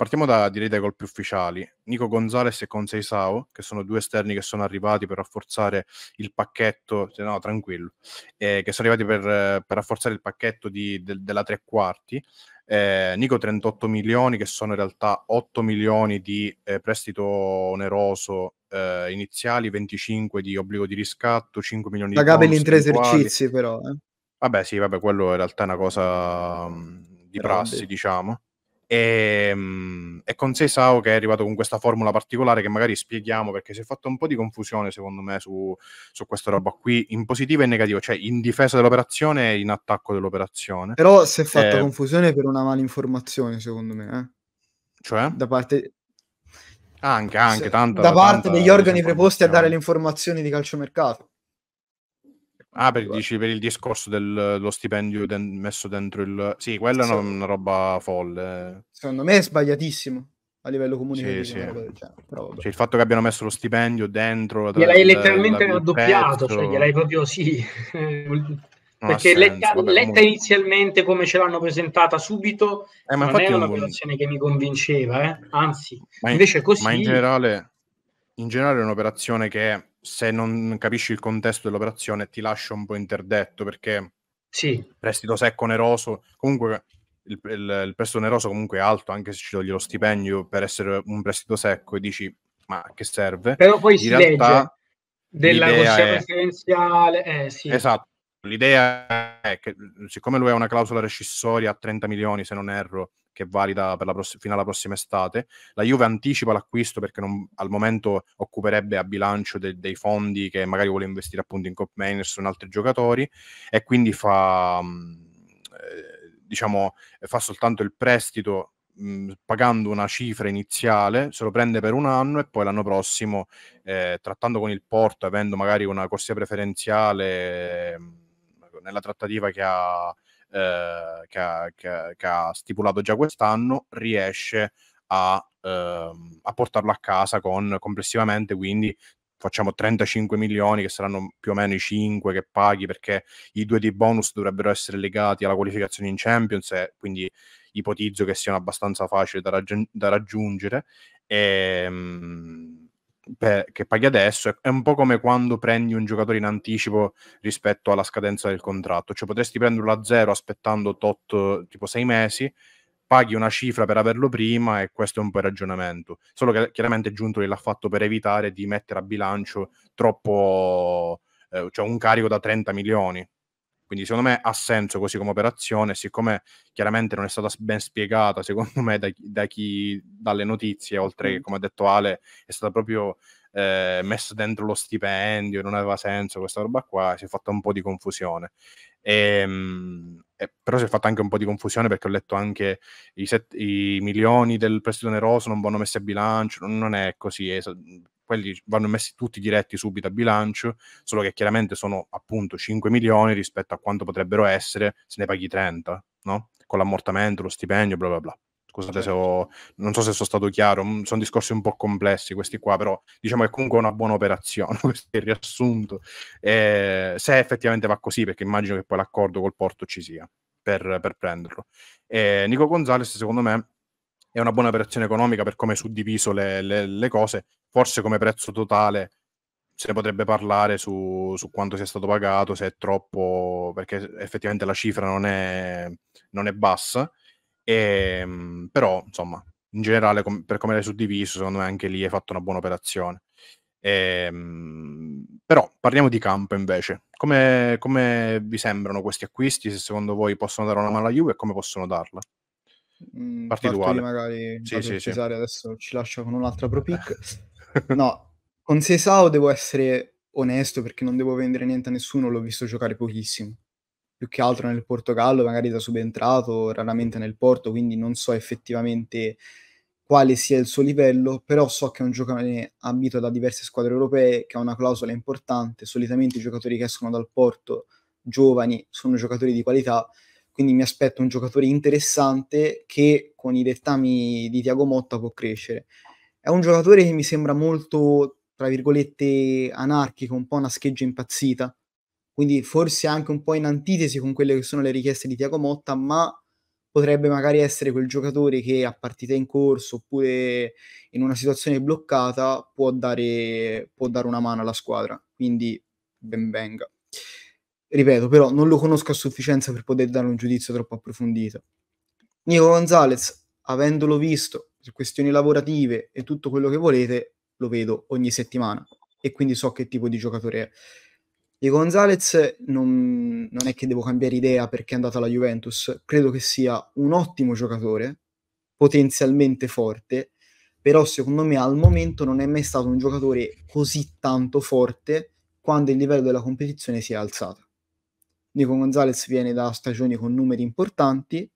Partiamo da, direi dai colpi ufficiali. Nico Gonzalez e Consei Sao, che sono due esterni che sono arrivati per rafforzare il pacchetto, no, tranquillo, eh, che sono arrivati per, per rafforzare il pacchetto di, de, della tre quarti. Eh, Nico 38 milioni, che sono in realtà 8 milioni di eh, prestito oneroso eh, iniziali, 25 di obbligo di riscatto, 5 milioni Pagabili di... Pagabili in tre esercizi però. Eh. Vabbè sì, vabbè, quello in realtà è una cosa mh, mm, di prassi, diciamo e, ehm, e, con Sao che è arrivato con questa formula particolare che magari spieghiamo perché si è fatta un po' di confusione secondo me su, su questa roba qui in positivo e in negativo, cioè in difesa dell'operazione e in attacco dell'operazione. Però si è fatta eh, confusione per una malinformazione secondo me. Eh? Cioè? Da parte... Anche, anche, tanta, Da parte tanta degli organi preposti a dare le informazioni di calciomercato. Ah, per, dici per il discorso dello stipendio den- messo dentro il... Sì, quella sì. è una, roba folle. Secondo me è sbagliatissimo a livello comunicativo. Sì, sì. Cioè, il fatto che abbiano messo lo stipendio dentro... Gliel'hai letteralmente raddoppiato, cioè gliel'hai proprio sì. Perché letta, vabbè, letta comunque... inizialmente come ce l'hanno presentata subito, eh, ma non è un'operazione che mi convinceva, eh? anzi, ma in, invece così... Ma in generale, in generale è un'operazione che se non capisci il contesto dell'operazione ti lascio un po' interdetto perché sì. prestito secco oneroso comunque il, il, il, prestito oneroso comunque è alto anche se ci togli lo stipendio per essere un prestito secco e dici ma che serve però poi in si realtà della corsia è... eh, sì. esatto l'idea è che siccome lui ha una clausola rescissoria a 30 milioni se non erro che è valida pross- fino alla prossima estate. La Juve anticipa l'acquisto perché non, al momento occuperebbe a bilancio de- dei fondi che magari vuole investire appunto in Cop Mainers o in altri giocatori e quindi fa, mm, eh, diciamo, fa soltanto il prestito mm, pagando una cifra iniziale, se lo prende per un anno e poi l'anno prossimo, eh, trattando con il Porto, avendo magari una corsia preferenziale mm, nella trattativa che ha eh, che, ha, che, che, ha, stipulato già quest'anno riesce a, ehm, a portarlo a casa con complessivamente quindi facciamo 35 milioni che saranno più o meno i 5 che paghi perché i due di bonus dovrebbero essere legati alla qualificazione in Champions e quindi ipotizzo che siano abbastanza facili da, raggi- da raggiungere e, ehm, per, che paghi adesso è un po' come quando prendi un giocatore in anticipo rispetto alla scadenza del contratto, cioè potresti prenderlo a zero aspettando tot tipo sei mesi, paghi una cifra per averlo prima e questo è un po' il ragionamento, solo che chiaramente Giuntoli l'ha fatto per evitare di mettere a bilancio troppo, eh, cioè un carico da 30 milioni, quindi secondo me ha senso così come operazione, siccome chiaramente non è stata ben spiegata, secondo me, da, da chi, dalle notizie, oltre che, come ha detto Ale, è stata proprio eh, messa dentro lo stipendio, non aveva senso questa roba qua, si è fatta un po' di confusione. Ehm, e, mh, eh, però si è fatta anche un po' di confusione perché ho letto anche i, set, i milioni del prestito oneroso non vanno messi a bilancio, non, non è così, è, quelli vanno messi tutti diretti subito a bilancio, solo che chiaramente sono appunto 5 milioni rispetto a quanto potrebbero essere se ne paghi 30, no? Con l'ammortamento, lo stipendio, bla bla bla. Scusate certo. se ho, non so se sono stato chiaro, mm, sono discorsi un po' complessi questi qua, però diciamo che comunque è una buona operazione, questo è il riassunto. Eh, se effettivamente va così, perché immagino che poi l'accordo col porto ci sia per, per prenderlo. Eh, Nico Gonzalez, secondo me, è una buona operazione economica per come è suddiviso le, le, le cose, forse come prezzo totale se ne potrebbe parlare su, su, quanto sia stato pagato, se è troppo, perché effettivamente la cifra non è, non è bassa, e, ehm, però insomma, in generale com- per come l'hai suddiviso, secondo me anche lì hai fatto una buona operazione. E, ehm, però parliamo di campo invece, come, come vi sembrano questi acquisti, se secondo voi possono dare una mano alla Juve e come possono darla? Mm, parti partito uguale. magari sì, sì, Cesare sì. adesso ci lascia con un'altra pro pick. no, con Sesao devo essere onesto perché non devo vendere niente a nessuno, l'ho visto giocare pochissimo. Più che altro nel Portogallo, magari da subentrato, raramente nel Porto, quindi non so effettivamente quale sia il suo livello, però so che è un giocatore ambito da diverse squadre europee, che ha una clausola importante, solitamente i giocatori che escono dal Porto giovani sono giocatori di qualità quindi mi aspetto un giocatore interessante che con i dettami di Tiago Motta può crescere. È un giocatore che mi sembra molto, tra virgolette, anarchico, un po' una scheggia impazzita, quindi forse anche un po' in antitesi con quelle che sono le richieste di Tiago Motta, ma potrebbe magari essere quel giocatore che a partita in corso oppure in una situazione bloccata può dare, può dare una mano alla squadra. Quindi ben venga ripeto, però non lo conosco a sufficienza per poter dare un giudizio troppo approfondito. Nico Gonzalez, avendolo visto per questioni lavorative e tutto quello che volete, lo vedo ogni settimana e quindi so che tipo di giocatore è. Nico Gonzalez non, non è che devo cambiare idea perché è andata alla Juventus, credo che sia un ottimo giocatore, potenzialmente forte, però secondo me al momento non è mai stato un giocatore così tanto forte quando il livello della competizione si è alzato. Nico Gonzalez viene da stagioni con numeri importanti,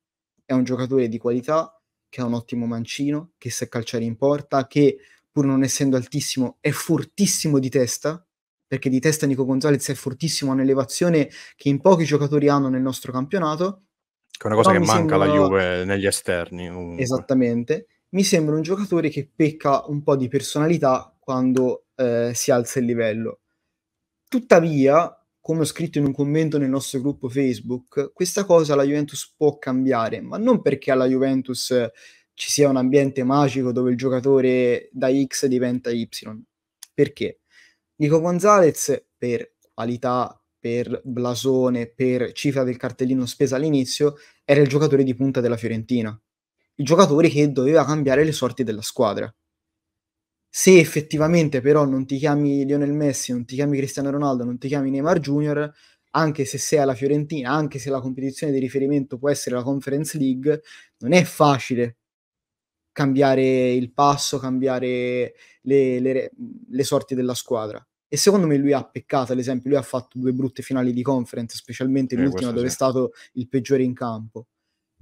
è un giocatore di qualità, che ha un ottimo mancino, che sa calciare in porta, che pur non essendo altissimo è fortissimo di testa, perché di testa Nico Gonzalez è fortissimo, ha un'elevazione che in pochi giocatori hanno nel nostro campionato. Che è una cosa che manca sembra... alla Juve negli esterni. Comunque. Esattamente. Mi sembra un giocatore che pecca un po' di personalità quando eh, si alza il livello. Tuttavia, come ho scritto in un commento nel nostro gruppo Facebook, questa cosa la Juventus può cambiare, ma non perché alla Juventus ci sia un ambiente magico dove il giocatore da X diventa Y. Perché? Nico Gonzalez, per qualità, per blasone, per cifra del cartellino spesa all'inizio, era il giocatore di punta della Fiorentina. Il giocatore che doveva cambiare le sorti della squadra se effettivamente però non ti chiami Lionel Messi, non ti chiami Cristiano Ronaldo, non ti chiami Neymar Junior, anche se sei alla Fiorentina, anche se la competizione di riferimento può essere la Conference League, non è facile cambiare il passo, cambiare le, le, le sorti della squadra. E secondo me lui ha peccato, ad esempio, lui ha fatto due brutte finali di conference, specialmente eh, l'ultima dove sì. è stato il peggiore in campo.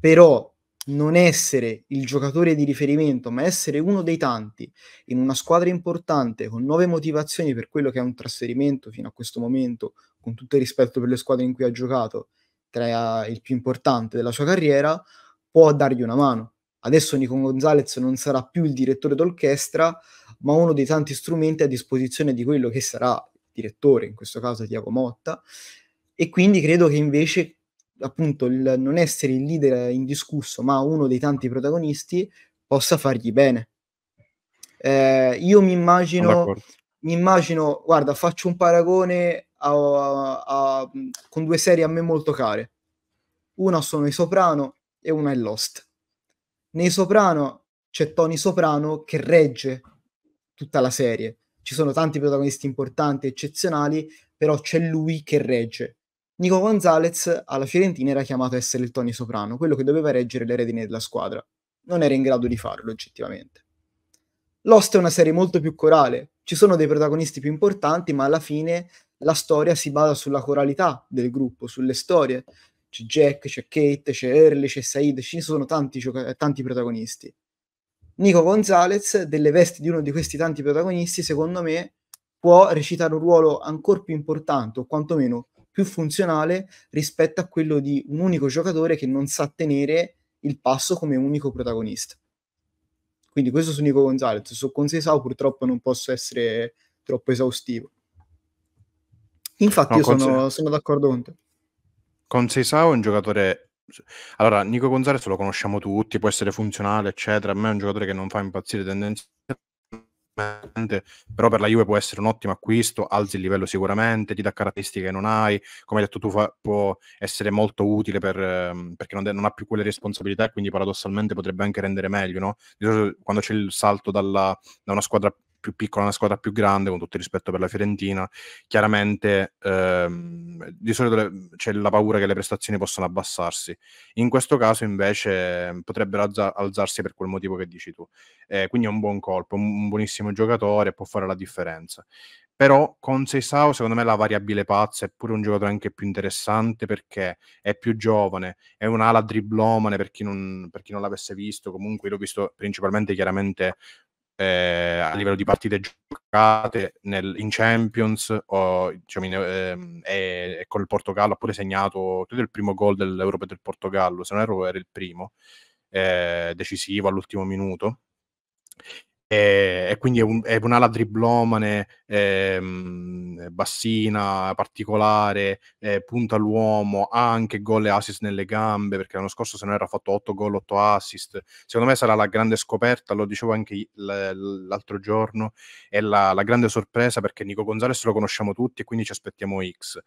Però non essere il giocatore di riferimento, ma essere uno dei tanti in una squadra importante con nuove motivazioni per quello che è un trasferimento fino a questo momento, con tutto il rispetto per le squadre in cui ha giocato, tra il più importante della sua carriera, può dargli una mano. Adesso Nico Gonzalez non sarà più il direttore d'orchestra, ma uno dei tanti strumenti a disposizione di quello che sarà il direttore, in questo caso Tiago Motta, e quindi credo che invece appunto il non essere il leader indiscusso, ma uno dei tanti protagonisti, possa fargli bene. Eh, io mi immagino, mi immagino, guarda, faccio un paragone a, a, a, con due serie a me molto care. Una sono i Soprano e una è Lost. Nei Soprano c'è Tony Soprano che regge tutta la serie. Ci sono tanti protagonisti importanti, eccezionali, però c'è lui che regge Nico Gonzalez alla Fiorentina era chiamato a essere il Tony Soprano, quello che doveva reggere le redini della squadra. Non era in grado di farlo, oggettivamente. Lost è una serie molto più corale, ci sono dei protagonisti più importanti, ma alla fine la storia si basa sulla coralità del gruppo, sulle storie. C'è Jack, c'è Kate, c'è Early, c'è Said, ci sono tanti, gioca- tanti protagonisti. Nico Gonzalez, delle vesti di uno di questi tanti protagonisti, secondo me può recitare un ruolo ancora più importante, o quantomeno più funzionale rispetto a quello di un unico giocatore che non sa tenere il passo come unico protagonista. Quindi questo su Nico Gonzalez, su Consesao purtroppo non posso essere troppo esaustivo. Infatti no, io sono, Conse... sono, d'accordo con te. Consesao è un giocatore... Allora, Nico Gonzalez lo conosciamo tutti, può essere funzionale, eccetera. A me è un giocatore che non fa impazzire tendenzialmente però per la Juve può essere un ottimo acquisto, alzi il livello sicuramente, ti dà caratteristiche che non hai, come hai detto tu fa, può essere molto utile per, ehm, perché non, de- non, ha più quelle responsabilità e quindi paradossalmente potrebbe anche rendere meglio, no? quando c'è il salto dalla, da una squadra più piccola, una squadra più grande, con tutto il rispetto per la Fiorentina, chiaramente ehm, di solito le, c'è la paura che le prestazioni possano abbassarsi. In questo caso invece potrebbero alza- alzarsi per quel motivo che dici tu. Eh, quindi è un buon colpo, un, un buonissimo giocatore, può fare la differenza però con Seisao secondo me la variabile pazza è pure un giocatore anche più interessante perché è più giovane, è un'ala driblomane per chi non, per chi non l'avesse visto, comunque l'ho visto principalmente chiaramente eh, a livello di partite giocate nel, in Champions o, diciamo, cioè, in, eh, e, e il Portogallo ha pure segnato credo il primo gol dell'Europa del Portogallo se non erro era il primo eh, decisivo all'ultimo minuto e, eh, e quindi è, un, è un'ala driblomane ehm, bassina, particolare, eh, punta all'uomo, ha anche gol e assist nelle gambe, perché l'anno scorso se non era fatto 8 gol, 8 assist. Secondo me sarà la grande scoperta, lo dicevo anche l'altro giorno, è la, la grande sorpresa perché Nico Gonzalez lo conosciamo tutti e quindi ci aspettiamo X.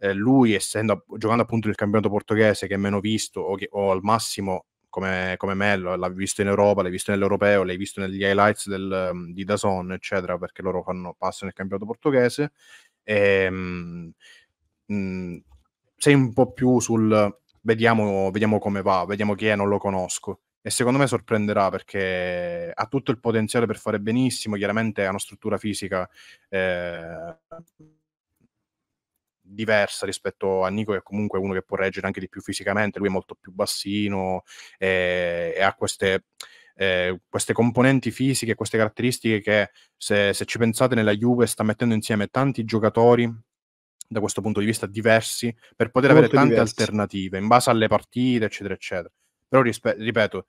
Eh, lui, essendo, giocando appunto nel campionato portoghese, che è meno visto o, che, o al massimo come, come me, l'ha visto in Europa, l'hai visto nell'Europeo, l'hai visto negli highlights del, mm, di Dazon, eccetera, perché loro fanno, passano nel campionato portoghese. E, ehm, mh, mm, mh, sei un po' più sul vediamo, vediamo come va, vediamo chi è, non lo conosco e secondo me sorprenderà perché ha tutto il potenziale per fare benissimo, chiaramente ha una struttura fisica eh, diversa rispetto a Nico, che è comunque uno che può reggere anche di più fisicamente, lui è molto più bassino e, eh, e ha queste, eh, queste, componenti fisiche, queste caratteristiche che se, se ci pensate nella Juve sta mettendo insieme tanti giocatori da questo punto di vista diversi per poter Molto avere tante diversi. alternative in base alle partite, eccetera, eccetera. Però rispe- ripeto,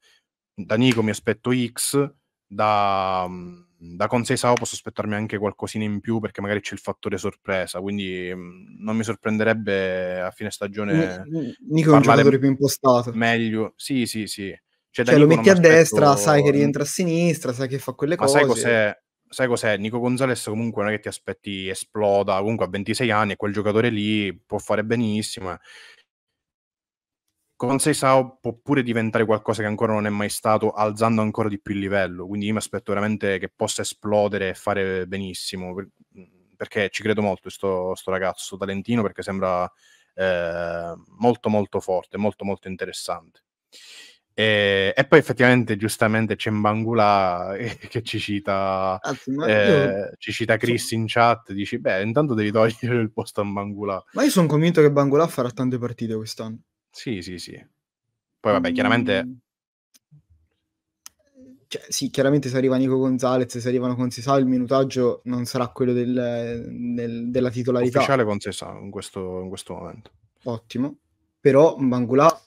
da Nico mi aspetto X, da, mm, Mhmm, da con 6 Consesao posso aspettarmi anche qualcosina in più perché magari c'è il fattore sorpresa, quindi mhmm, non mi sorprenderebbe a fine stagione Nico è un giocatore più impostato. Meglio. Sì, sì, sì. Cioè, cioè lo metti a aspetto... destra, sai che rientra a sinistra, sai che fa quelle Ma cose. Sai cos'è? Sai cos'è? Nico Gonzalez comunque non è che ti aspetti esploda, comunque a 26 anni quel giocatore lì può fare benissimo eh con Seisao può pure diventare qualcosa che ancora non è mai stato, alzando ancora di più il livello. Quindi io mi aspetto veramente che possa esplodere e fare benissimo, perché ci credo molto questo sto ragazzo, sto talentino, perché sembra eh, molto molto forte, molto molto interessante. E, e, poi effettivamente, giustamente, c'è Mbangula eh, che ci cita, Anzi, eh, io... ci cita Chris sì. in chat, dici, beh, intanto devi togliere il posto a Mbangula. Ma io sono convinto che Bangula farà tante partite quest'anno. Sì, sì, sì. Poi vabbè, chiaramente... Mhmm cioè, sì, chiaramente se arriva Nico Gonzalez, se arrivano con Sesà, il minutaggio non sarà quello del, del, della titolarità. Ufficiale con Sesà in, in questo, momento. Ottimo. Però Bangula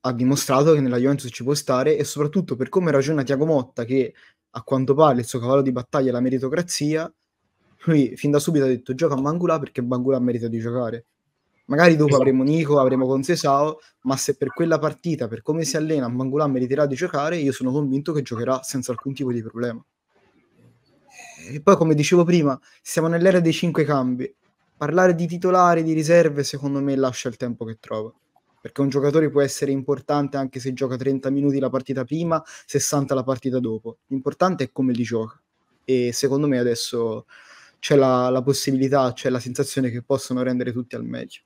ha dimostrato che nella Juventus ci può stare e soprattutto per come ragiona Tiago Motta, che a quanto pare il suo cavallo di battaglia è la meritocrazia, lui fin da subito ha detto gioca a Bangula perché Bangula merita di giocare. Magari dopo esatto. avremo Nico, avremo Consesao, ma se per quella partita, per come si allena, Mangulam meriterà di giocare, io sono convinto che giocherà senza alcun tipo di problema. E poi, come dicevo prima, siamo nell'era dei cinque cambi. Parlare di titolari, di riserve, secondo me lascia il tempo che trova. Perché un giocatore può essere importante anche se gioca 30 minuti la partita prima, 60 la partita dopo. L'importante è come li gioca. E secondo me adesso c'è la, la possibilità, c'è la sensazione che possono rendere tutti al meglio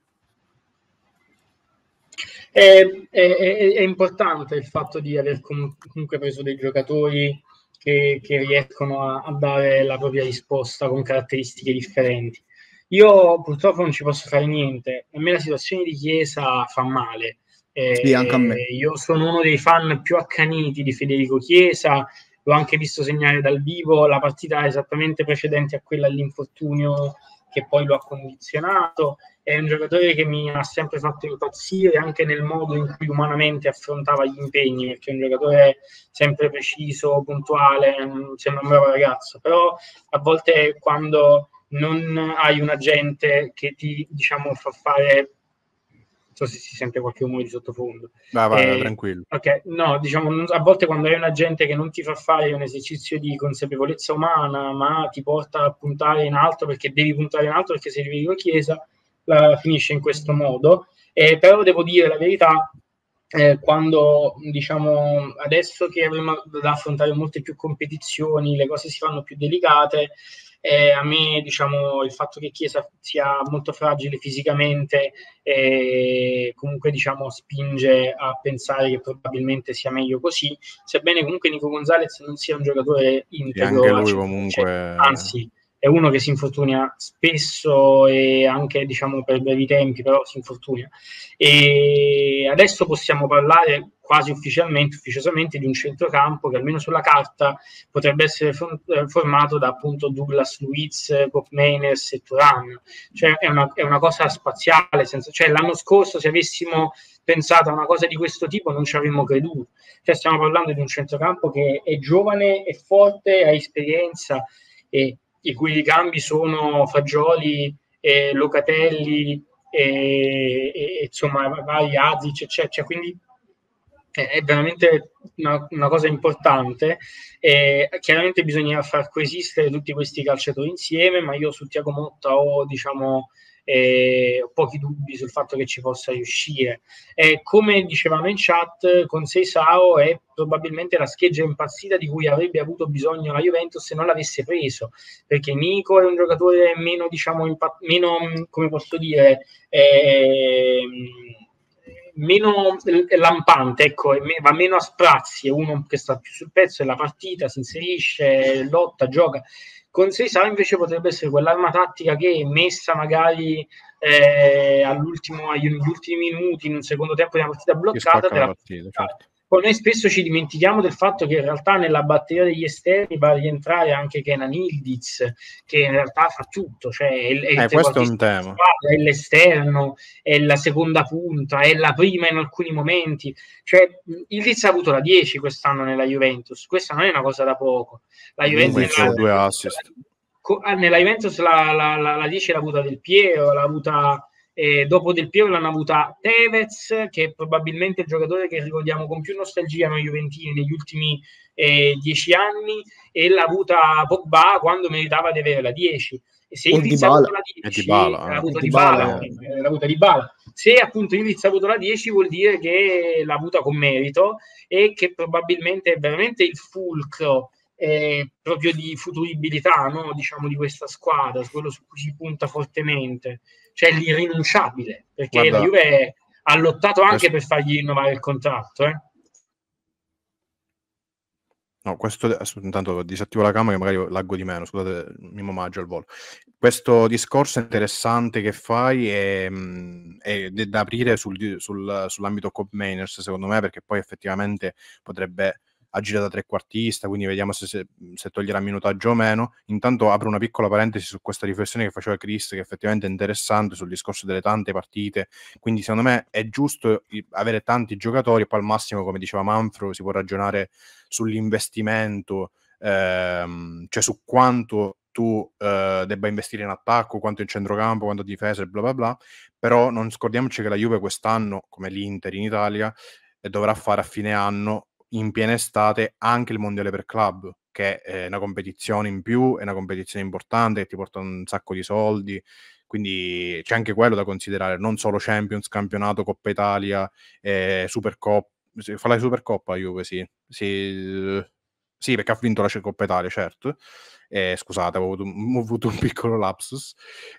è, è, è, importante il fatto di aver comunque preso dei giocatori che, che riescono a, a, dare la propria risposta con caratteristiche differenti. Io purtroppo non ci posso fare niente, a me la situazione di Chiesa fa male. Eh, sì, anche a me. Io sono uno dei fan più accaniti di Federico Chiesa, l'ho anche visto segnare dal vivo la partita esattamente precedente a quella all'infortunio che poi lo ha condizionato. È un giocatore che mi ha sempre fatto impazzire anche nel modo in cui umanamente affrontava gli impegni, perché è un giocatore sempre preciso, puntuale, mm, sembra un bravo ragazzo, però a volte quando non hai un agente che ti diciamo, fa fare so se si sente qualche rumore di sottofondo. Vai, vai, eh, tranquillo. Ok, no, diciamo, a volte quando hai un agente che non ti fa fare un esercizio di consapevolezza umana, ma ti porta a puntare in alto perché devi puntare in alto perché se arrivi con Chiesa, la finisce in questo modo. Eh, però devo dire la verità, eh, quando diciamo adesso che avremo da affrontare molte più competizioni, le cose si fanno più delicate, eh, a me diciamo, il fatto che Chiesa sia molto fragile fisicamente eh, comunque diciamo, spinge a pensare che probabilmente sia meglio così, sebbene comunque Nico Gonzalez non sia un giocatore integro. E anche lui comunque... Anzi, è uno che si infortuna spesso e anche diciamo per brevi tempi, però si infortuna. E adesso possiamo parlare quasi ufficialmente, ufficiosamente, di un centrocampo che almeno sulla carta potrebbe essere eh, formato da appunto Douglas Luiz, Pop Mainers e Turan. Cioè è una, è una cosa spaziale, senza, cioè l'anno scorso se avessimo pensato a una cosa di questo tipo non ci avremmo creduto. Cioè stiamo parlando di un centrocampo che è giovane, è forte, ha esperienza e i cui gambi sono Fagioli, eh, Locatelli, e, e, insomma vari Azic, eccetera. Quindi è veramente una, una cosa importante. Eh, chiaramente bisogna far coesistere tutti questi calciatori insieme, ma io su Tiago Motta ho diciamo, eh, ho pochi dubbi sul fatto che ci possa riuscire. Eh, come dicevamo in chat, con Seisao è probabilmente la scheggia impazzita di cui avrebbe avuto bisogno la Juventus se non l'avesse preso, perché Nico è un giocatore meno, diciamo, impa- meno mm, come posso dire, eh, mm, meno lampante, ecco, va meno a sprazzi, è uno che sta più sul pezzo della partita, si inserisce, lotta, gioca. Con Seisà invece potrebbe essere quell'arma tattica che messa magari eh, agli ultimi minuti, in un secondo tempo di una partita bloccata, te la partita, certo. Poi noi spesso ci dimentichiamo del fatto che in realtà nella batteria degli esterni va a rientrare anche Kenan Ildiz, che in realtà fa tutto, cioè è, è, eh, questo è un tema. è l'esterno, è la seconda punta, è la prima in alcuni momenti. Cioè, Ildiz ha avuto la 10 quest'anno nella Juventus, questa non è una cosa da poco. La Juventus ha due assist. Ah, nella, Juventus la 10 l'ha avuta Del Piero, l'ha avuta e dopo Del Piero l'hanno avuta Tevez, che è probabilmente il giocatore che ricordiamo con più nostalgia noi Juventini negli ultimi eh, dieci anni, e l'ha avuta Pogba quando meritava di avere la 10. E se Ivriz eh, eh. eh. ha avuto la 10, l'ha avuta Dybala, Dybala, Se appunto Ivriz ha avuto la 10 vuol dire che l'ha avuta con merito e che probabilmente è veramente il fulcro eh, proprio di futuribilità no? diciamo, di questa squadra, quello su cui si punta fortemente cioè l'irrinunciabile, perché Guarda, la Juve ha lottato anche questo... per fargli innovare il contratto. Eh? No, questo intanto disattivo la camera che magari laggo di meno, scusate, mi omaggio al volo. Questo discorso interessante che fai è, mm, è da aprire sul, sul, sull'ambito Cop Mainers, secondo me, perché poi effettivamente potrebbe a gira da trequartista, quindi vediamo se, se, se, toglierà minutaggio o meno. Intanto apro una piccola parentesi su questa riflessione che faceva Chris, che effettivamente è interessante sul discorso delle tante partite, quindi secondo me è giusto avere tanti giocatori, poi al massimo, come diceva Manfro, si può ragionare sull'investimento, ehm, cioè su quanto tu eh, debba investire in attacco, quanto in centrocampo, quanto difesa e bla bla bla, però non scordiamoci che la Juve quest'anno, come l'Inter in Italia, eh, dovrà fare a fine anno in piena estate anche il mondiale per club, che è una competizione in più, è una competizione importante che ti porta un sacco di soldi. Quindi c'è anche quello da considerare, non solo Champions, campionato, Coppa Italia, eh, Supercoppa. Fa la Supercoppa Juve, sì. sì. Sì, perché ha vinto la Coppa Italia, certo. Eh, scusate, avevo avuto, ho avuto un piccolo lapsus,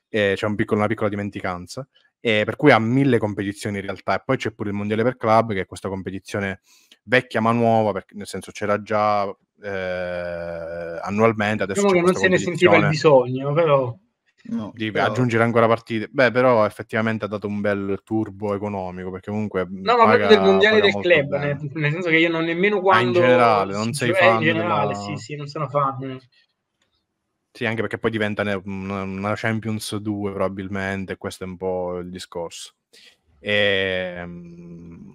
eh, c'è un una piccola dimenticanza eh, per cui ha mille competizioni in realtà e poi c'è pure il Mondiale per Club che è questa competizione vecchia ma nuova perché nel senso c'era già eh, annualmente adesso diciamo non se ne sentiva il bisogno però no, di però... aggiungere ancora partite beh però effettivamente ha dato un bel turbo economico perché comunque no ma paga, proprio del mondiale del club nel, nel, senso che io non nemmeno quando ah, in generale non sei cioè, eh, fan in generale della... sì sì non sono fan sì, anche perché poi diventa una Champions 2 probabilmente, questo è un po' il discorso. E, ehm,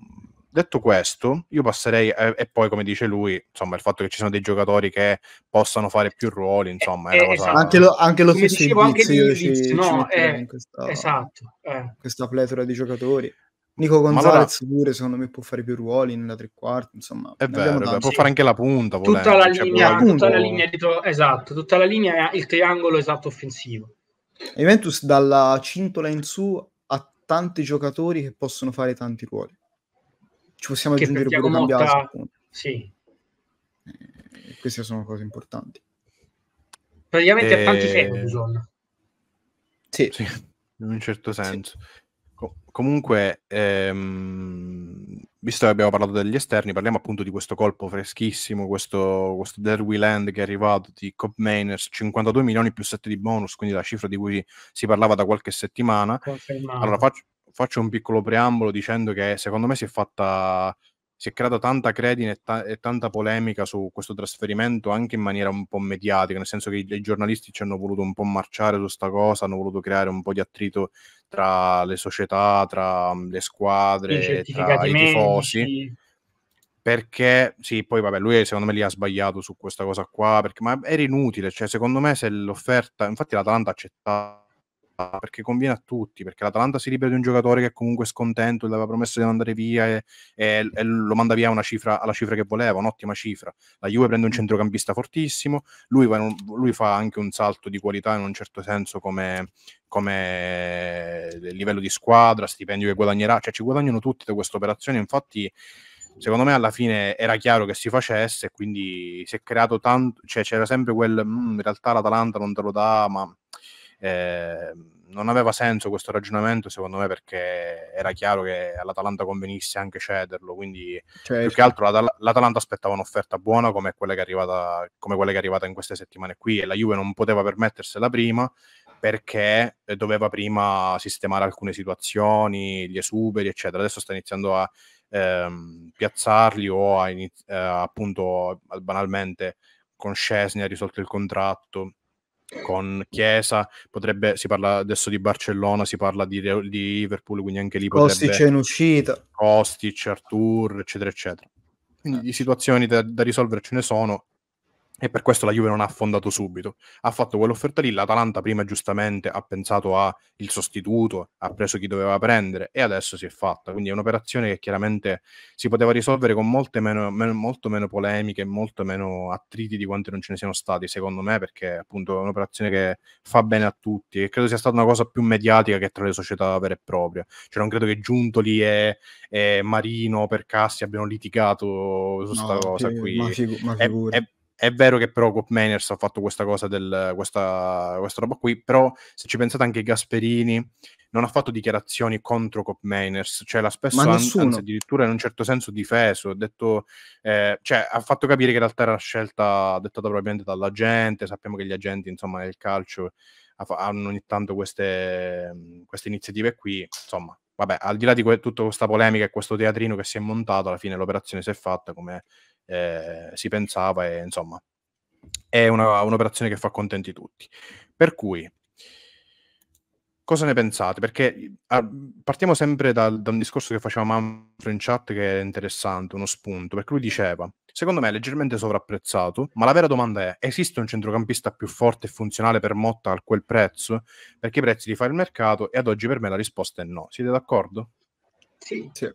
detto questo, io passerei, e, eh, e, poi come dice lui, insomma, il fatto che ci sono dei giocatori che possano fare più ruoli, insomma, è una eh, cosa... Esatto. Anche lo, anche lo stesso dicevo, indizi, anche gli indizi, no, ci, eh, ci questa, esatto. Eh. Questa pletora di giocatori. Nico Gonzalez allora, pure secondo me può fare più ruoli nella tre quarti, insomma. È vero, vero può fare anche la punta. Volendo, tutta, la cioè, linea, punto... tutta la linea, to- esatto, tutta la linea, il triangolo esatto offensivo. Juventus dalla cintola in su ha tanti giocatori che possono fare tanti ruoli. Ci possiamo aggiungere pure Motta... Cambiaso. Sì. Eh, queste sono cose importanti. Praticamente e... è pantiferro eh, Sì. sì, in un certo senso. Sì comunque, ehm, visto che abbiamo parlato degli esterni, parliamo appunto di questo colpo freschissimo, questo, questo Derby Land che è arrivato di Cobb Mainers, 52 milioni più 7 di bonus, quindi la cifra di cui si parlava da qualche settimana. Confermato. Allora faccio, faccio un piccolo preambolo dicendo che secondo me si è fatta si è creata tanta credine e, ta- e, tanta polemica su questo trasferimento anche in maniera un po' mediatica, nel senso che i, i giornalisti ci hanno voluto un po' marciare su sta cosa, hanno voluto creare un po' di attrito tra le società, tra mm, le squadre, I tra i tifosi perché sì, poi vabbè, lui secondo me lì ha sbagliato su questa cosa qua, perché, ma era inutile, cioè secondo me se l'offerta, infatti l'Atalanta ha accettato perché conviene a tutti, perché l'Atalanta si libera di un giocatore che è comunque scontento, gli aveva promesso di andare via e, e, e lo manda via cifra, alla cifra che voleva, un'ottima cifra. La Juve prende un mm. centrocampista fortissimo, lui, un, lui fa anche un salto di qualità in un certo senso come, come livello di squadra, stipendio che guadagnerà, cioè ci guadagnano tutti da questa operazione, infatti secondo me alla fine era chiaro che si facesse, quindi si è creato tanto, cioè c'era sempre quel, mm, in realtà l'Atalanta non te lo dà, ma Ehm, non aveva senso questo ragionamento, secondo me, perché era chiaro che all'Atalanta convenisse anche cederlo. Quindi, certo. più che certo. altro, l'Atal- l'Atalanta aspettava un'offerta buona come quella, arrivata, come quella, che è arrivata in queste settimane qui. E la Juve non poteva permettersela prima perché eh, doveva prima sistemare alcune situazioni, gli esuberi, eccetera. Adesso sta iniziando a ehm, piazzarli o a iniz- eh, appunto banalmente con Scesni ha risolto il contratto con Chiesa, potrebbe, si parla adesso di Barcellona, si parla di, di Liverpool, quindi anche lì potrebbe... Kostic potrebbe... in uscita. Kostic, Artur, eccetera, eccetera. Quindi eh. di situazioni da, da risolvere ce ne sono, e per questo la Juve non ha affondato subito. Ha fatto quell'offerta lì, l'Atalanta prima giustamente ha pensato al sostituto, ha preso chi doveva prendere e adesso si è fatta. Quindi è un'operazione che chiaramente si poteva risolvere con molte meno, meno, molto meno polemiche, molto meno attriti di quanti non ce ne siano stati, secondo me, perché appunto è un'operazione che fa bene a tutti e credo sia stata una cosa più mediatica che tra le società vere e proprie. Cioè non credo che Giuntoli e, e Marino per Cassi abbiano litigato su questa no, cosa qui. Ma, figu- ma è, è, è vero che però Cop Mainers ha fatto questa cosa, del, questa, questa, roba qui, però se ci pensate anche Gasperini non ha fatto dichiarazioni contro Cop Mainers, cioè l'ha spesso an- anzi addirittura in un certo senso difeso, ha, detto, eh, cioè, ha fatto capire che in realtà era una scelta dettata probabilmente dalla gente, sappiamo che gli agenti insomma nel calcio hanno ogni tanto queste, mhmm, queste iniziative qui, insomma, vabbè, al di là di que- tutta questa polemica e questo teatrino che si è montato, alla fine l'operazione si è fatta come eh, si pensava e insomma è una, un'operazione che fa contenti tutti. Per cui, cosa ne pensate? Perché a, ah, partiamo sempre da, da, un discorso che faceva Manfred in chat che è interessante, uno spunto, perché lui diceva Secondo me è leggermente sovrapprezzato, ma la vera domanda è: esiste un centrocampista più forte e funzionale per Motta a quel prezzo? Perché i prezzi li fa il mercato e ad oggi per me la risposta è no. Siete d'accordo? Sì. sì.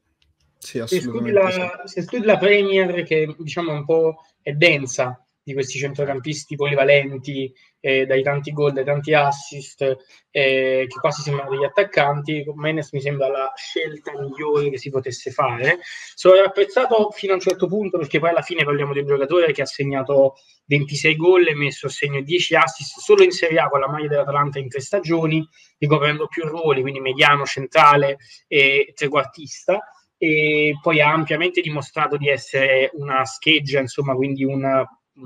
sì assolutamente. Se studi, la, se studi la Premier, che diciamo un po' è densa, di questi centrocampisti polivalenti, eh, dai tanti gol, dai tanti assist, eh, che quasi sembrano degli attaccanti. Menes mi sembra la scelta migliore che si potesse fare. Sono apprezzato fino a un certo punto, perché poi alla fine parliamo di un giocatore che ha segnato 26 gol e messo a segno 10 assist solo in Serie A con la maglia dell'Atalanta in tre stagioni, ricoprendo più ruoli, quindi mediano, centrale e trequartista e poi ha ampiamente dimostrato di essere una scheggia, insomma, quindi un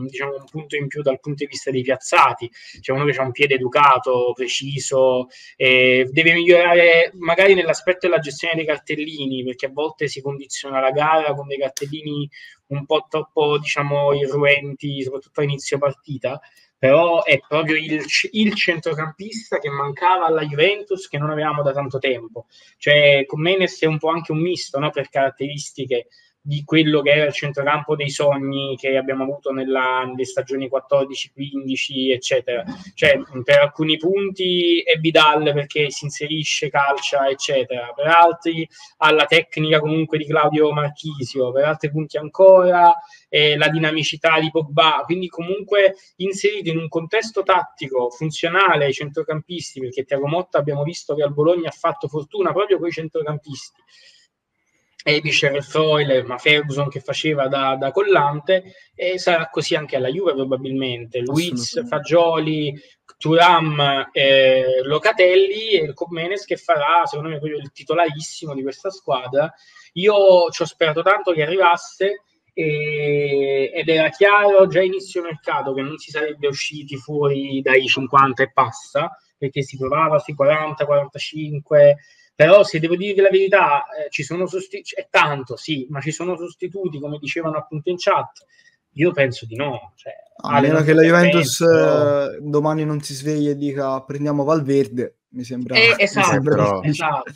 diciamo, un punto in più dal punto di vista dei piazzati, c'è uno che ha un piede educato, preciso, eh, deve migliorare magari nell'aspetto della gestione dei cartellini, perché a volte si condiziona la gara con dei cartellini un po' troppo diciamo, irruenti, soprattutto a inizio partita, però è proprio il, il, centrocampista che mancava alla Juventus che non avevamo da tanto tempo. Cioè, Comenes è un po' anche un misto no? per caratteristiche, di quello che era il centrocampo dei sogni che abbiamo avuto nella, nelle stagioni 14-15, eccetera. Cioè, per alcuni punti è Vidal perché si inserisce, calcia, eccetera. Per altri ha la tecnica comunque di Claudio Marchisio, per altri punti ancora eh, la dinamicità di Pogba. Quindi comunque inserito in un contesto tattico funzionale ai centrocampisti, perché Tiago Motta abbiamo visto che al Bologna ha fatto fortuna proprio con i centrocampisti Ebischer e Freule, ma Ferguson che faceva da, da, collante, e sarà così anche alla Juve probabilmente. Luiz, Fagioli, Turam, eh, Locatelli e il Comenes che farà, secondo me, proprio il titolarissimo di questa squadra. Io ci ho sperato tanto che arrivasse e, ed era chiaro già inizio mercato che non si sarebbe usciti fuori dai 50 e passa, perché si provava sui 40, 45 però se devo dirvi la verità, eh, ci sono sostituti, è tanto sì, ma ci sono sostituti, come dicevano appunto in chat. Io penso di no. Cioè, a meno che la Juventus penso... Eh, domani non si sveglia e dica prendiamo Valverde, mi sembra. Eh, esatto, mi sembra... esatto.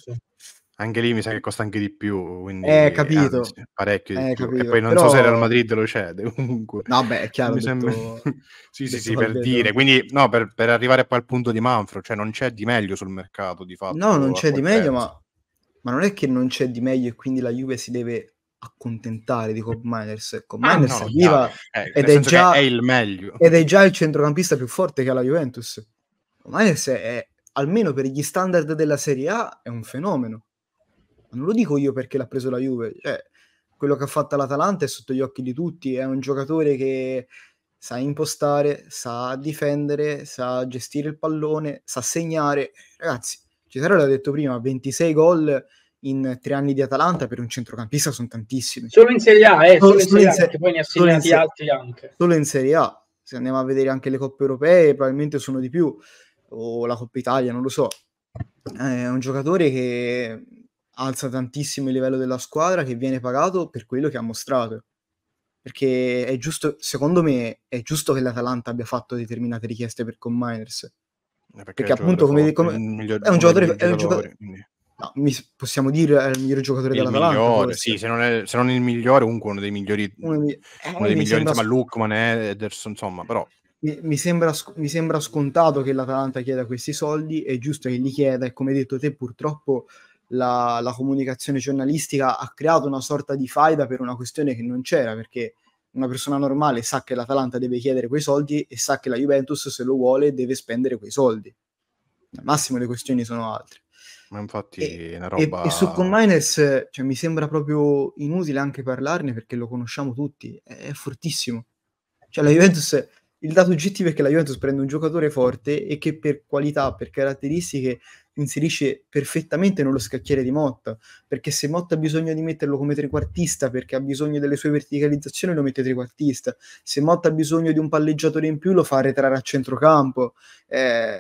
Anche lì mi sa che costa anche di più, quindi eh, capito. Anzi, parecchio eh, capito. E poi non Però... so se Real Madrid lo cede comunque. No, beh, è chiaro. Mi detto... sembra... sì, sì, sì, per dire. Quindi, no, per, per, arrivare poi al punto di Manfro, cioè non c'è di meglio sul mercato, di fatto. No, non c'è di meglio, ma... ma... non è che non c'è di meglio e quindi la Juve si deve accontentare di Cobb Miners. Cobb ah, Miners no, viva eh, ed, è già... è il meglio. ed è già il centrocampista più forte che ha la Juventus. Cobb Miners è, almeno per gli standard della Serie A, è un fenomeno non lo dico io perché l'ha preso la Juve, cioè, quello che ha fatto l'Atalanta è sotto gli occhi di tutti, è un giocatore che sa impostare, sa difendere, sa gestire il pallone, sa segnare. Ragazzi, Cesare l'ha detto prima, 26 gol in tre anni di Atalanta per un centrocampista sono tantissimi. Solo in Serie A, eh, solo, solo in Serie A, poi ne ha segnati altri anche. Solo in Serie A, se andiamo a vedere anche le coppe europee probabilmente sono di più, o la Coppa Italia, non lo so. È un giocatore che alza tantissimo il livello della squadra che viene pagato per quello che ha mostrato. Perché è giusto, secondo me, è giusto che l'Atalanta abbia fatto determinate richieste per Combiners. Eh, perché, perché appunto, come, come miglior, è un giocatore, è un giocatore no, mi, possiamo dire è eh, il miglior giocatore il dell'Atalanta. Migliore, sì, se non, è, se non, il migliore, comunque uno dei migliori, uno, mi, eh, uno dei migliori sembra... insomma, Lukman, Ederson, insomma, però. Mi, mi, sembra, mi sembra scontato che l'Atalanta chieda questi soldi, è giusto che li chieda e come detto te purtroppo la, la, comunicazione giornalistica ha creato una sorta di faida per una questione che non c'era, perché una persona normale sa che l'Atalanta deve chiedere quei soldi e sa che la Juventus, se lo vuole, deve spendere quei soldi. Al massimo le questioni sono altre. Ma infatti e, è una roba... E, e su Conliners cioè, mi sembra proprio inutile anche parlarne perché lo conosciamo tutti, è, è fortissimo. Cioè la Juventus il dato oggettivo è che la Juventus prende un giocatore forte e che per qualità, per caratteristiche inserisce perfettamente nello scacchiere di Motta, perché se Motta ha bisogno di metterlo come trequartista perché ha bisogno delle sue verticalizzazioni lo mette trequartista, se Motta ha bisogno di un palleggiatore in più lo fa arretrare a centrocampo. Eh,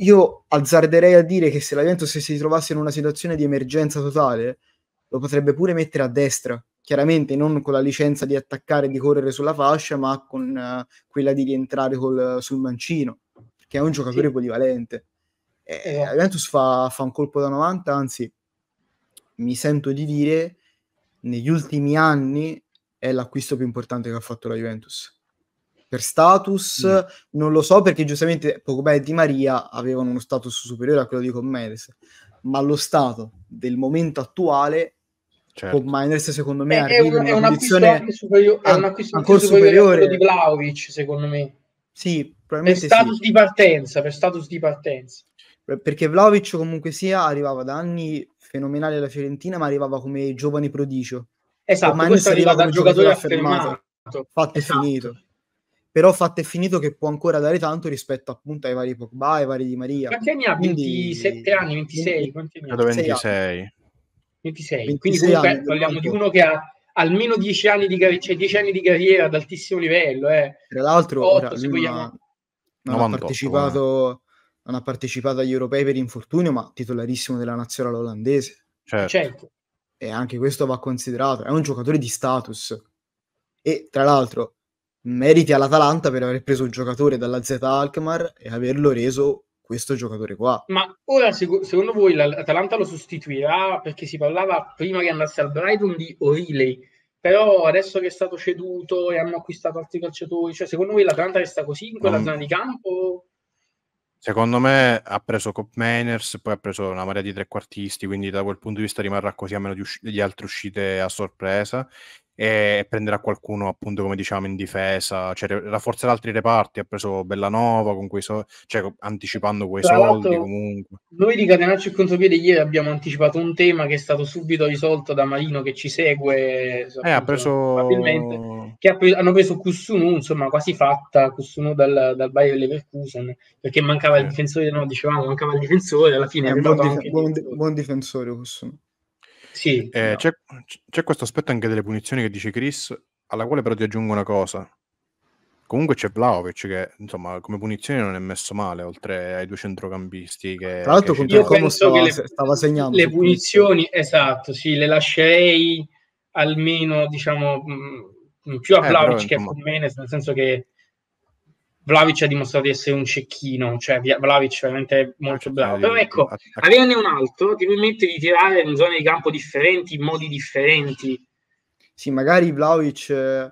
io azzarderei a dire che se la Juventus si trovasse in una situazione di emergenza totale lo potrebbe pure mettere a destra, chiaramente non con la licenza di attaccare e di correre sulla fascia, ma con uh, quella di rientrare col, sul mancino, che è un giocatore sì. polivalente la eh, eh, eh, Juventus fa, fa un colpo da 90, anzi mi sento di dire negli ultimi anni è l'acquisto più importante che ha fatto la Juventus. Per status mm. non lo so perché giustamente Pogba e Di Maria avevano uno status superiore a quello di Commeres, ma lo stato del momento attuale certo. con Miners secondo me Beh, è, un, è, un acquisto superiore, an- è un di Vlaovic secondo me sì, probabilmente per status sì. di partenza per status di partenza perché Vlaovic comunque sia arrivava da anni fenomenali alla Fiorentina, ma arrivava come giovane prodigio. Esatto, Manis questo arriva da giocatore affermato. affermato. Fatto esatto. e finito. Però fatto e finito che può ancora dare tanto rispetto appunto ai vari Pogba, ai vari Di Maria. Quanti anni ha? 27 anni, 26? 26. Anni? 26. 26. Quindi comunque anni, parliamo di uno che ha almeno 10 anni di, cioè 10 anni di carriera ad altissimo livello. Eh. Tra l'altro, 8, ora, se vogliamo... non 98, ha partecipato... Eh non ha partecipato agli europei per infortunio, ma titolarissimo della nazionale olandese. Certo. certo. E anche questo va considerato. È un giocatore di status. E tra l'altro, meriti all'Atalanta per aver preso un giocatore dalla Z Alkmaar e averlo reso questo giocatore qua. Ma ora, sec- secondo voi, l'Atalanta lo sostituirà? Perché si parlava prima che andasse al Brighton di O'Reilly. Però adesso che è stato ceduto e hanno acquistato altri calciatori, cioè secondo voi l'Atalanta resta così in quella non... zona di campo? Secondo me ha preso Cop Mainers, poi ha preso una marea di trequartisti, quindi da quel punto di vista rimarrà così a meno di, usci- di altre uscite a sorpresa e prenderà qualcuno appunto come diciamo in difesa cioè rafforzerà altri reparti ha preso Bellanova con quei soldi cioè anticipando quei Tra soldi comunque noi di Catenaccio e Contropiede ieri abbiamo anticipato un tema che è stato subito risolto da Marino che ci segue so, eh, ha preso... che ha pre- hanno preso Cusunu insomma quasi fatta Cusunu dal, dal Bayer Leverkusen perché mancava eh. il difensore no dicevamo mancava il difensore alla fine eh, buon, dif- buon, di- buon difensore Cusunu sì, eh, no. c'è, c'è, questo aspetto anche delle punizioni che dice Chris, alla quale però ti aggiungo una cosa. Comunque c'è Vlaovic che, insomma, come punizione non è messo male, oltre ai due centrocampisti che... Tra l'altro che contro Como stava, le, stava segnando. Le punizioni, questo. esatto, sì, le lascerei almeno, diciamo, mh, mm, più a eh, Vlaovic però, che a Commenes, nel senso che Vlaovic ha dimostrato di essere un cecchino, cioè Vlaovic veramente è molto bravo. Eh, però ecco, averne un altro ti permette di tirare in zone di campo differenti, in modi differenti. Sì, magari Vlaovic eh,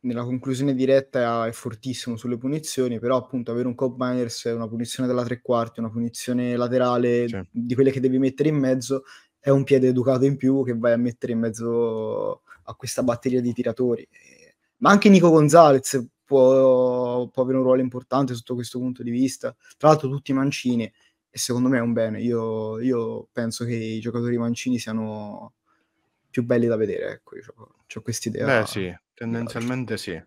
nella conclusione diretta è fortissimo sulle punizioni, però appunto avere un Cobb Miners, una punizione della tre quarti, una punizione laterale certo. di quelle che devi mettere in mezzo, è un piede educato in più che vai a mettere in mezzo a questa batteria di tiratori. Ma anche Nico Gonzalez può, può, avere un ruolo importante sotto questo punto di vista. Tra l'altro tutti mancini e secondo me è un bene. Io, io penso che i giocatori mancini siano più belli da vedere, ecco, io ho, questa idea. Beh sì, tendenzialmente sì,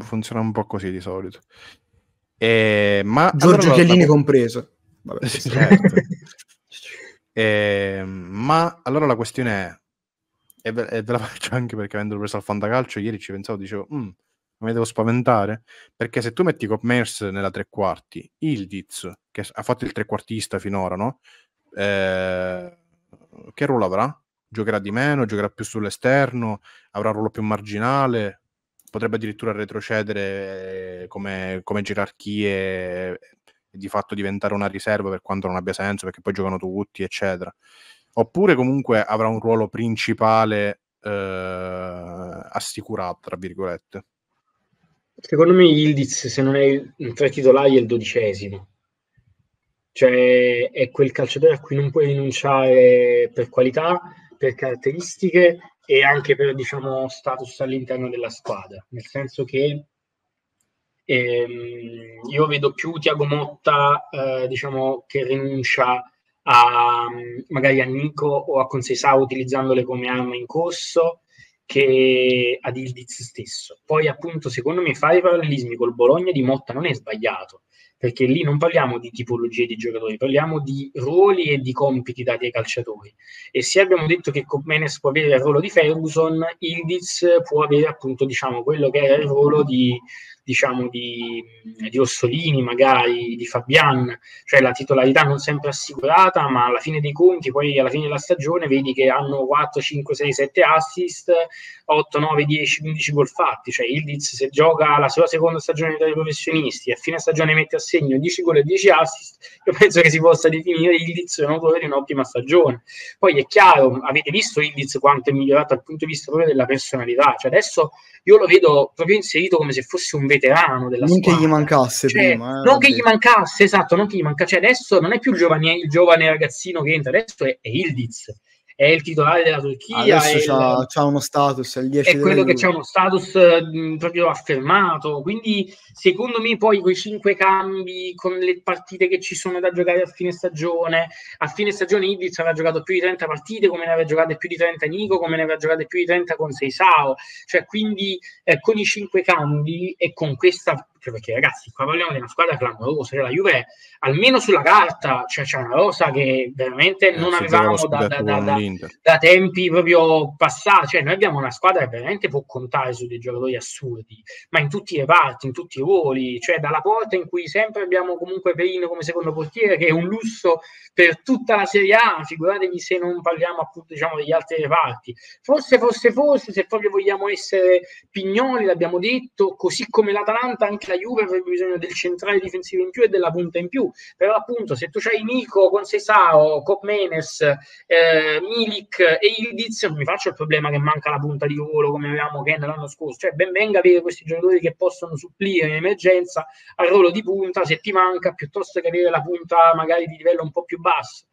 funziona un po' così di solito. Eh, ma, Giorgio allora, Chiellini stavo... compreso. Vabbè, certo. eh, ma allora la questione è, e ve, la faccio anche perché avendo preso al fantacalcio ieri ci pensavo, dicevo, mm, mi devo spaventare? Perché se tu metti Commerce nella tre quarti, Ildiz, che ha fatto il trequartista finora, no? Eh, che ruolo avrà? Giocherà di meno, giocherà più sull'esterno, avrà un ruolo più marginale, potrebbe addirittura retrocedere eh, come, come gerarchie eh, e di fatto diventare una riserva per quanto non abbia senso, perché poi giocano tutti, eccetera. Oppure comunque avrà un ruolo principale eh, assicurato, tra virgolette. Secondo me Ildiz, se non è il, tra i titolari, è il dodicesimo. Cioè è quel calciatore a cui non puoi rinunciare per qualità, per caratteristiche e anche per diciamo, status all'interno della squadra. Nel senso che ehm, io vedo più Tiago Motta eh, diciamo, che rinuncia a, magari a Nico o a Consesao utilizzandole come arma in corso che ad Ildiz stesso. Poi appunto secondo me fare i parallelismi col Bologna di Motta non è sbagliato, perché lì non parliamo di tipologie di giocatori, parliamo di ruoli e di compiti dati ai calciatori. E se abbiamo detto che Comenes può avere il ruolo di Ferguson, Ildiz può avere appunto diciamo quello che era il ruolo di, diciamo, di, di, Orsolini, magari di Fabian, cioè la titolarità non sempre assicurata, ma alla fine dei conti, poi alla fine della stagione, vedi che hanno 4, 5, 6, 7 assist, 8, 9, 10, 15 gol fatti. Cioè Ildiz se gioca la sua seconda stagione tra i professionisti, a fine stagione mette a segno 10 gol e 10 assist, io penso che si possa definire Ildiz un autore di un'ottima stagione. Poi è chiaro, avete visto Ildiz quanto è migliorato dal punto di vista proprio della personalità, cioè adesso io lo vedo proprio inserito come se fosse un veterano della non squadra. Che gli mancasse cioè, prima. Eh, non che gli mancasse, esatto, non che gli mancasse. Cioè, adesso non è più il giovane, il giovane ragazzino che entra, adesso è, è Ildiz è il titolare della Turchia. Adesso ha il... uno status, è, è quello che c'è uno status mh, proprio affermato. Quindi, secondo me, poi quei cinque cambi con le partite che ci sono da giocare a fine stagione. A fine stagione, Ibiz aveva giocato più di 30 partite, come ne aveva giocate più di 30 Nico, come ne aveva giocate più di 30 con Seisao. Cioè, quindi, eh, con i cinque cambi e con questa cioè perché ragazzi, qua parliamo di una squadra clamorosa, cioè la Juve almeno sulla carta cioè, c'è una rosa che veramente eh, non avevamo da, da, da, da, tempi proprio passati, cioè noi abbiamo una squadra che veramente può contare su dei giocatori assurdi, ma in tutti i reparti, in tutti i ruoli, cioè dalla porta in cui sempre abbiamo comunque Perino come secondo portiere, che è un lusso per tutta la Serie A, figuratevi se non parliamo appunto diciamo degli altri reparti, forse, forse, forse, se proprio vogliamo essere pignoli, l'abbiamo detto, così come l'Atalanta anche la Juve avrebbe bisogno del centrale difensivo in più e della punta in più, però appunto se tu hai Nico, con Cesaro, Copmenes, eh, Milik e Ildiz, non mi faccio il problema che manca la punta di volo come avevamo Ken l'anno scorso, cioè ben venga avere questi giocatori che possono supplire in emergenza al ruolo di punta se ti manca piuttosto che avere la punta magari di livello un po' più basso.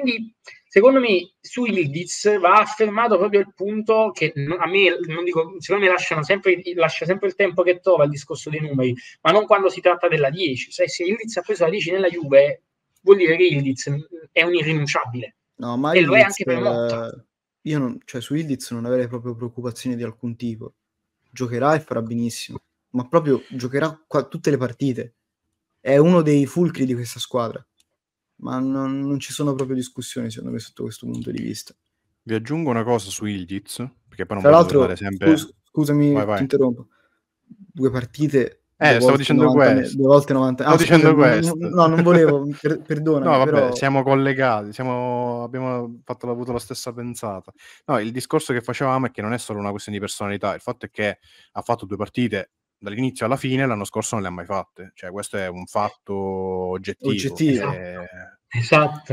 Quindi, secondo me, su Ildiz va affermato proprio il punto che a me, non dico, secondo me lasciano sempre, lascia sempre il tempo che trova il discorso dei numeri, ma non quando si tratta della 10. Sai, se Ildiz ha preso la 10 nella Juve, vuol dire che Ildiz è un irrinunciabile. No, ma e lo è anche per Motta. Eh, io non, cioè, su Ildiz non avrei proprio preoccupazioni di alcun tipo. Giocherà e farà benissimo, ma proprio giocherà qua, tutte le partite. È uno dei fulcri di questa squadra ma non, non ci sono proprio discussioni secondo me sotto questo punto di vista. Vi aggiungo una cosa su Ildiz, perché poi non Tra l'altro, sempre... scus- scusami, vai, vai. ti interrompo. Due partite eh, stavo dicendo 90, questo. Due volte 90. Stavo ah, dicendo no, questo. No, non volevo, per, perdona. No, vabbè, però... siamo collegati, siamo, abbiamo fatto, avuto la stessa pensata. No, il discorso che facevamo è che non è solo una questione di personalità, il fatto è che ha fatto due partite dall'inizio alla fine l'anno scorso non le ha mai fatte. Cioè, questo è un fatto oggettivo. oggettivo. Che... Eh, esatto.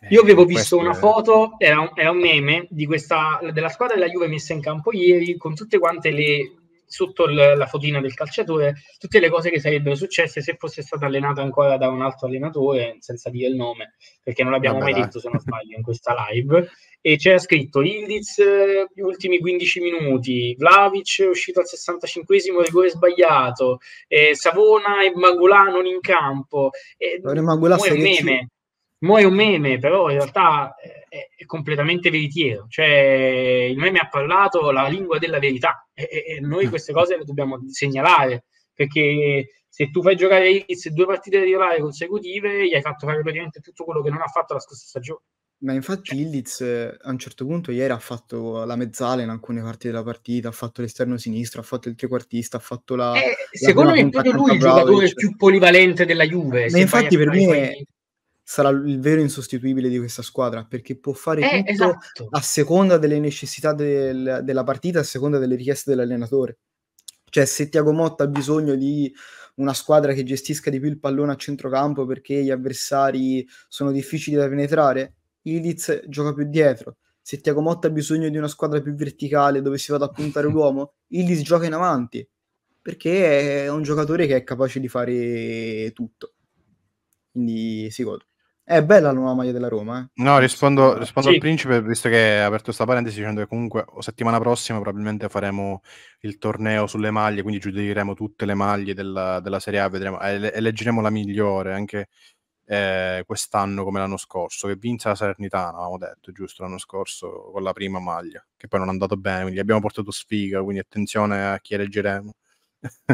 Eh, Io avevo visto una è... foto, era un, era un meme questa, della squadra della Juve messa in campo ieri con tutte quante le sotto l- la fotina del calciatore tutte le cose che sarebbero successe se fosse stata allenata ancora da un altro allenatore, senza dire il nome, perché non l'abbiamo Vabbè, mai dai. detto se non sbaglio in questa live. E c'era scritto Ildiz, gli ultimi 15 minuti, Vlavic uscito al 65esimo, rigore sbagliato, eh, Savona e Magulà non in campo. Eh, Magulà è meme. Mo un meme, però in realtà eh, è, è completamente veritiero. Cioè, il meme ha parlato la lingua della verità e, e, noi mm. queste cose le dobbiamo segnalare perché se tu fai giocare Iris due partite regolari consecutive, gli hai fatto fare praticamente tutto quello che non ha fatto la scorsa stagione. Ma infatti cioè Illiz eh, a un certo punto ieri ha fatto la mezzala in alcune parti della partita, ha fatto l'esterno sinistro, ha fatto il trequartista, ha fatto la... Eh, la secondo me è proprio lui il giocatore più polivalente della Juve. Ma infatti per me sarà il vero insostituibile di questa squadra perché può fare eh, tutto esatto. a seconda delle necessità del, della partita, a seconda delle richieste dell'allenatore. Cioè, se Tiago Motta ha bisogno di una squadra che gestisca di più il pallone a centrocampo perché gli avversari sono difficili da penetrare, Idiz gioca più dietro. Se Tiago Motta ha bisogno di una squadra più verticale dove si vada a puntare l'uomo, Idiz gioca in avanti perché è un giocatore che è capace di fare tutto. Quindi si sì, gode. È bella la nuova maglia della Roma. Eh? No, rispondo, rispondo sì. al principe, visto che ha aperto questa parentesi, dicendo che comunque settimana prossima probabilmente faremo il torneo sulle maglie, quindi giudicheremo tutte le maglie della, della Serie A, vedremo, eleggeremo la migliore anche eh, quest'anno come l'anno scorso, che vinse la Salernitana, avevamo detto, giusto, l'anno scorso con la prima maglia, che poi non è andato bene, quindi abbiamo portato sfiga, quindi attenzione a chi eleggeremo.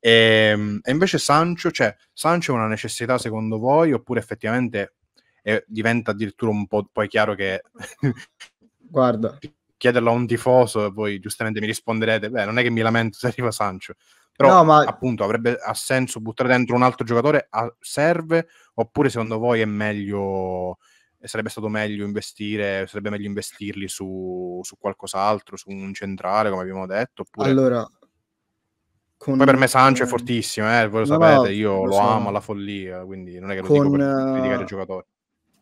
E, ehm, e invece Sancho, cioè, Sancho è una necessità secondo voi oppure effettivamente è, diventa addirittura un po' poi chiaro che... Guarda. Chiederlo a un tifoso e voi giustamente mi risponderete, beh, non è che mi lamento se arriva Sancho, però no, ma... appunto avrebbe ha senso buttare dentro un altro giocatore, a, serve oppure secondo voi è meglio sarebbe stato meglio investire, sarebbe meglio investirli su, su qualcos'altro, su un centrale, come abbiamo detto? Oppure... Allora, con... Poi per me Sancho è fortissimo, eh, voi lo no, sapete, io lo, lo so. amo alla follia, quindi non è che lo con, dico per criticare i eh, giocatori.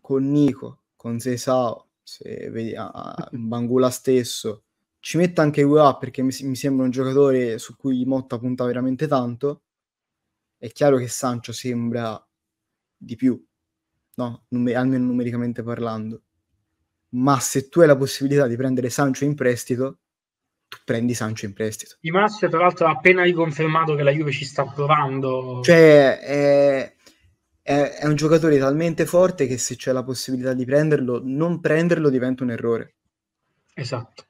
Con Nico, con Sesao, se vedi, ah, Bangula stesso, ci metta anche UA perché mi, mi, sembra un giocatore su cui Motta punta veramente tanto. È chiaro che Sancho sembra di più, no? Num- almeno numericamente parlando. Ma se tu hai la possibilità di prendere Sancho in prestito, tu prendi Sancho in prestito. Di Massimo, tra l'altro, ha appena riconfermato che la Juve ci sta provando. Cioè, è, è, è, un giocatore talmente forte che se c'è la possibilità di prenderlo, non prenderlo diventa un errore. Esatto.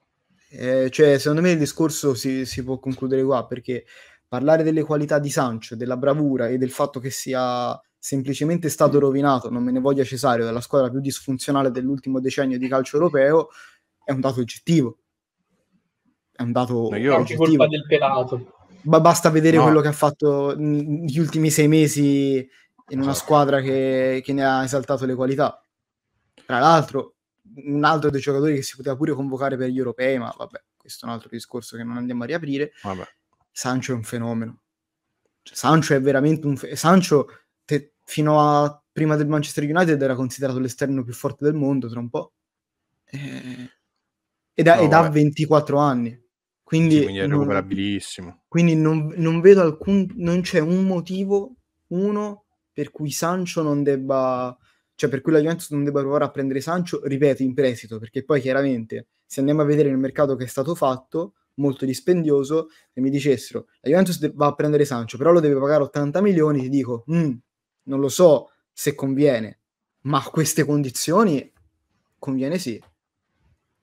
Eh, cioè, secondo me il discorso si, si, può concludere qua, perché parlare delle qualità di Sancho, della bravura e del fatto che sia semplicemente stato rovinato, non me ne voglia Cesario, dalla squadra più disfunzionale dell'ultimo decennio di calcio europeo, è un dato oggettivo è un dato... io ho colpa del pelato. Ma basta vedere no. quello che ha fatto negli ultimi sei mesi in una esatto. squadra che, che ne ha esaltato le qualità. Tra l'altro, un altro dei giocatori che si poteva pure convocare per gli europei, ma vabbè, questo è un altro discorso che non andiamo a riaprire. Vabbè. Sancho è un fenomeno. Cioè, Sancho è veramente un fenomeno. Sancho te, fino a prima del Manchester United era considerato l'esterno più forte del mondo, tra un po'. E, eh, ed, ha, no, ed ha 24 anni. Quindi, sì, quindi è recuperabilissimo. quindi non, non, vedo alcun... non c'è un motivo, uno, per cui Sancho non debba... cioè per cui la Juventus non debba provare a prendere Sancho, ripeto, in prestito, perché poi chiaramente se andiamo a vedere il mercato che è stato fatto, molto dispendioso, e mi dicessero la Juventus de- va a prendere Sancho, però lo deve pagare 80 milioni, ti dico, mm, non lo so se conviene, ma a queste condizioni conviene sì.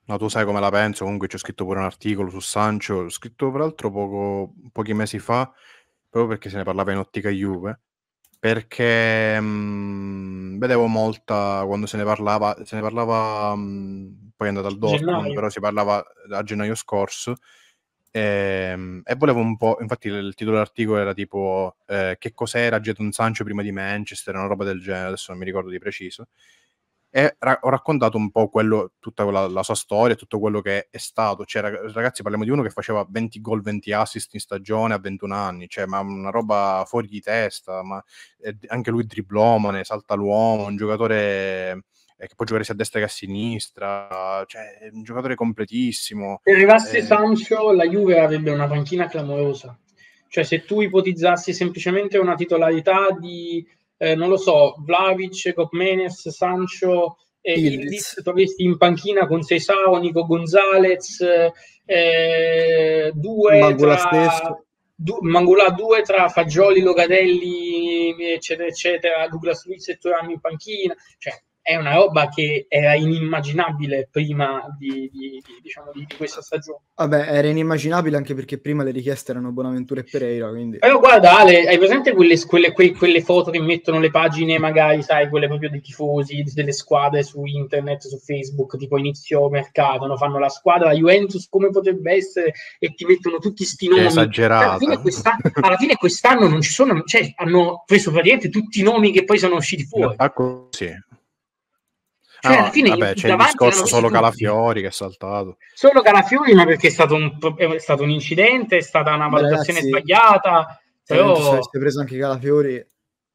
No, tu sai come la penso, comunque ci ho scritto pure un articolo su Sancho, scritto peraltro poco, pochi mesi fa, proprio perché se ne parlava in ottica Juve, perché mh, mm, vedevo molta quando se ne parlava, se ne parlava mh, mm, poi è andata al Dortmund, però si parlava a gennaio scorso, e, ehm, e, volevo un po', infatti il titolo dell'articolo era tipo eh, che cos'era Jadon Sancho prima di Manchester, una roba del genere, adesso non mi ricordo di preciso, e ra- ho raccontato un po' quello, tutta la, la, sua storia, tutto quello che è stato. Cioè, ragazzi, parliamo di uno che faceva 20 gol, 20 assist in stagione a 21 anni, cioè, ma una roba fuori di testa, ma eh, anche lui driblomane, salta l'uomo, un giocatore eh, che può giocare sia a destra che a sinistra, cioè, un giocatore completissimo. Se arrivasse eh... Sancho, la Juve avrebbe una panchina clamorosa. Cioè, se tu ipotizzassi semplicemente una titolarità di eh, non lo so, Vlavic, Copmenes, Sancho e Ildiz trovisti in panchina con Seisao, Nico Gonzalez, eh, due Mangula tra, du, Mangula 2 tra Fagioli, Logadelli, eccetera, eccetera, Douglas Luiz e Turano in panchina, cioè è una roba che era inimmaginabile prima di, di, di, diciamo, di, questa stagione. Vabbè, era inimmaginabile anche perché prima le richieste erano Bonaventura e Pereira. Quindi... Però guarda, Ale, hai presente quelle, quelle, quelle, quelle, foto che mettono le pagine, magari, sai, quelle proprio dei tifosi, delle squadre su internet, su Facebook, tipo inizio mercato, no? fanno la squadra la Juventus come potrebbe essere e ti mettono tutti sti nomi. Esagerato. Alla fine, quest'anno, alla fine quest'anno non ci sono, cioè, hanno preso praticamente tutti i nomi che poi sono usciti fuori. Ah, no, così. Cioè, no, alla fine vabbè, c'è il discorso solo tutti. Calafiori che è saltato. Solo Calafiori, ma perché è stato un, è stato un incidente, è stata una valutazione Beh, sbagliata. Però... Se avessi preso anche Calafiori...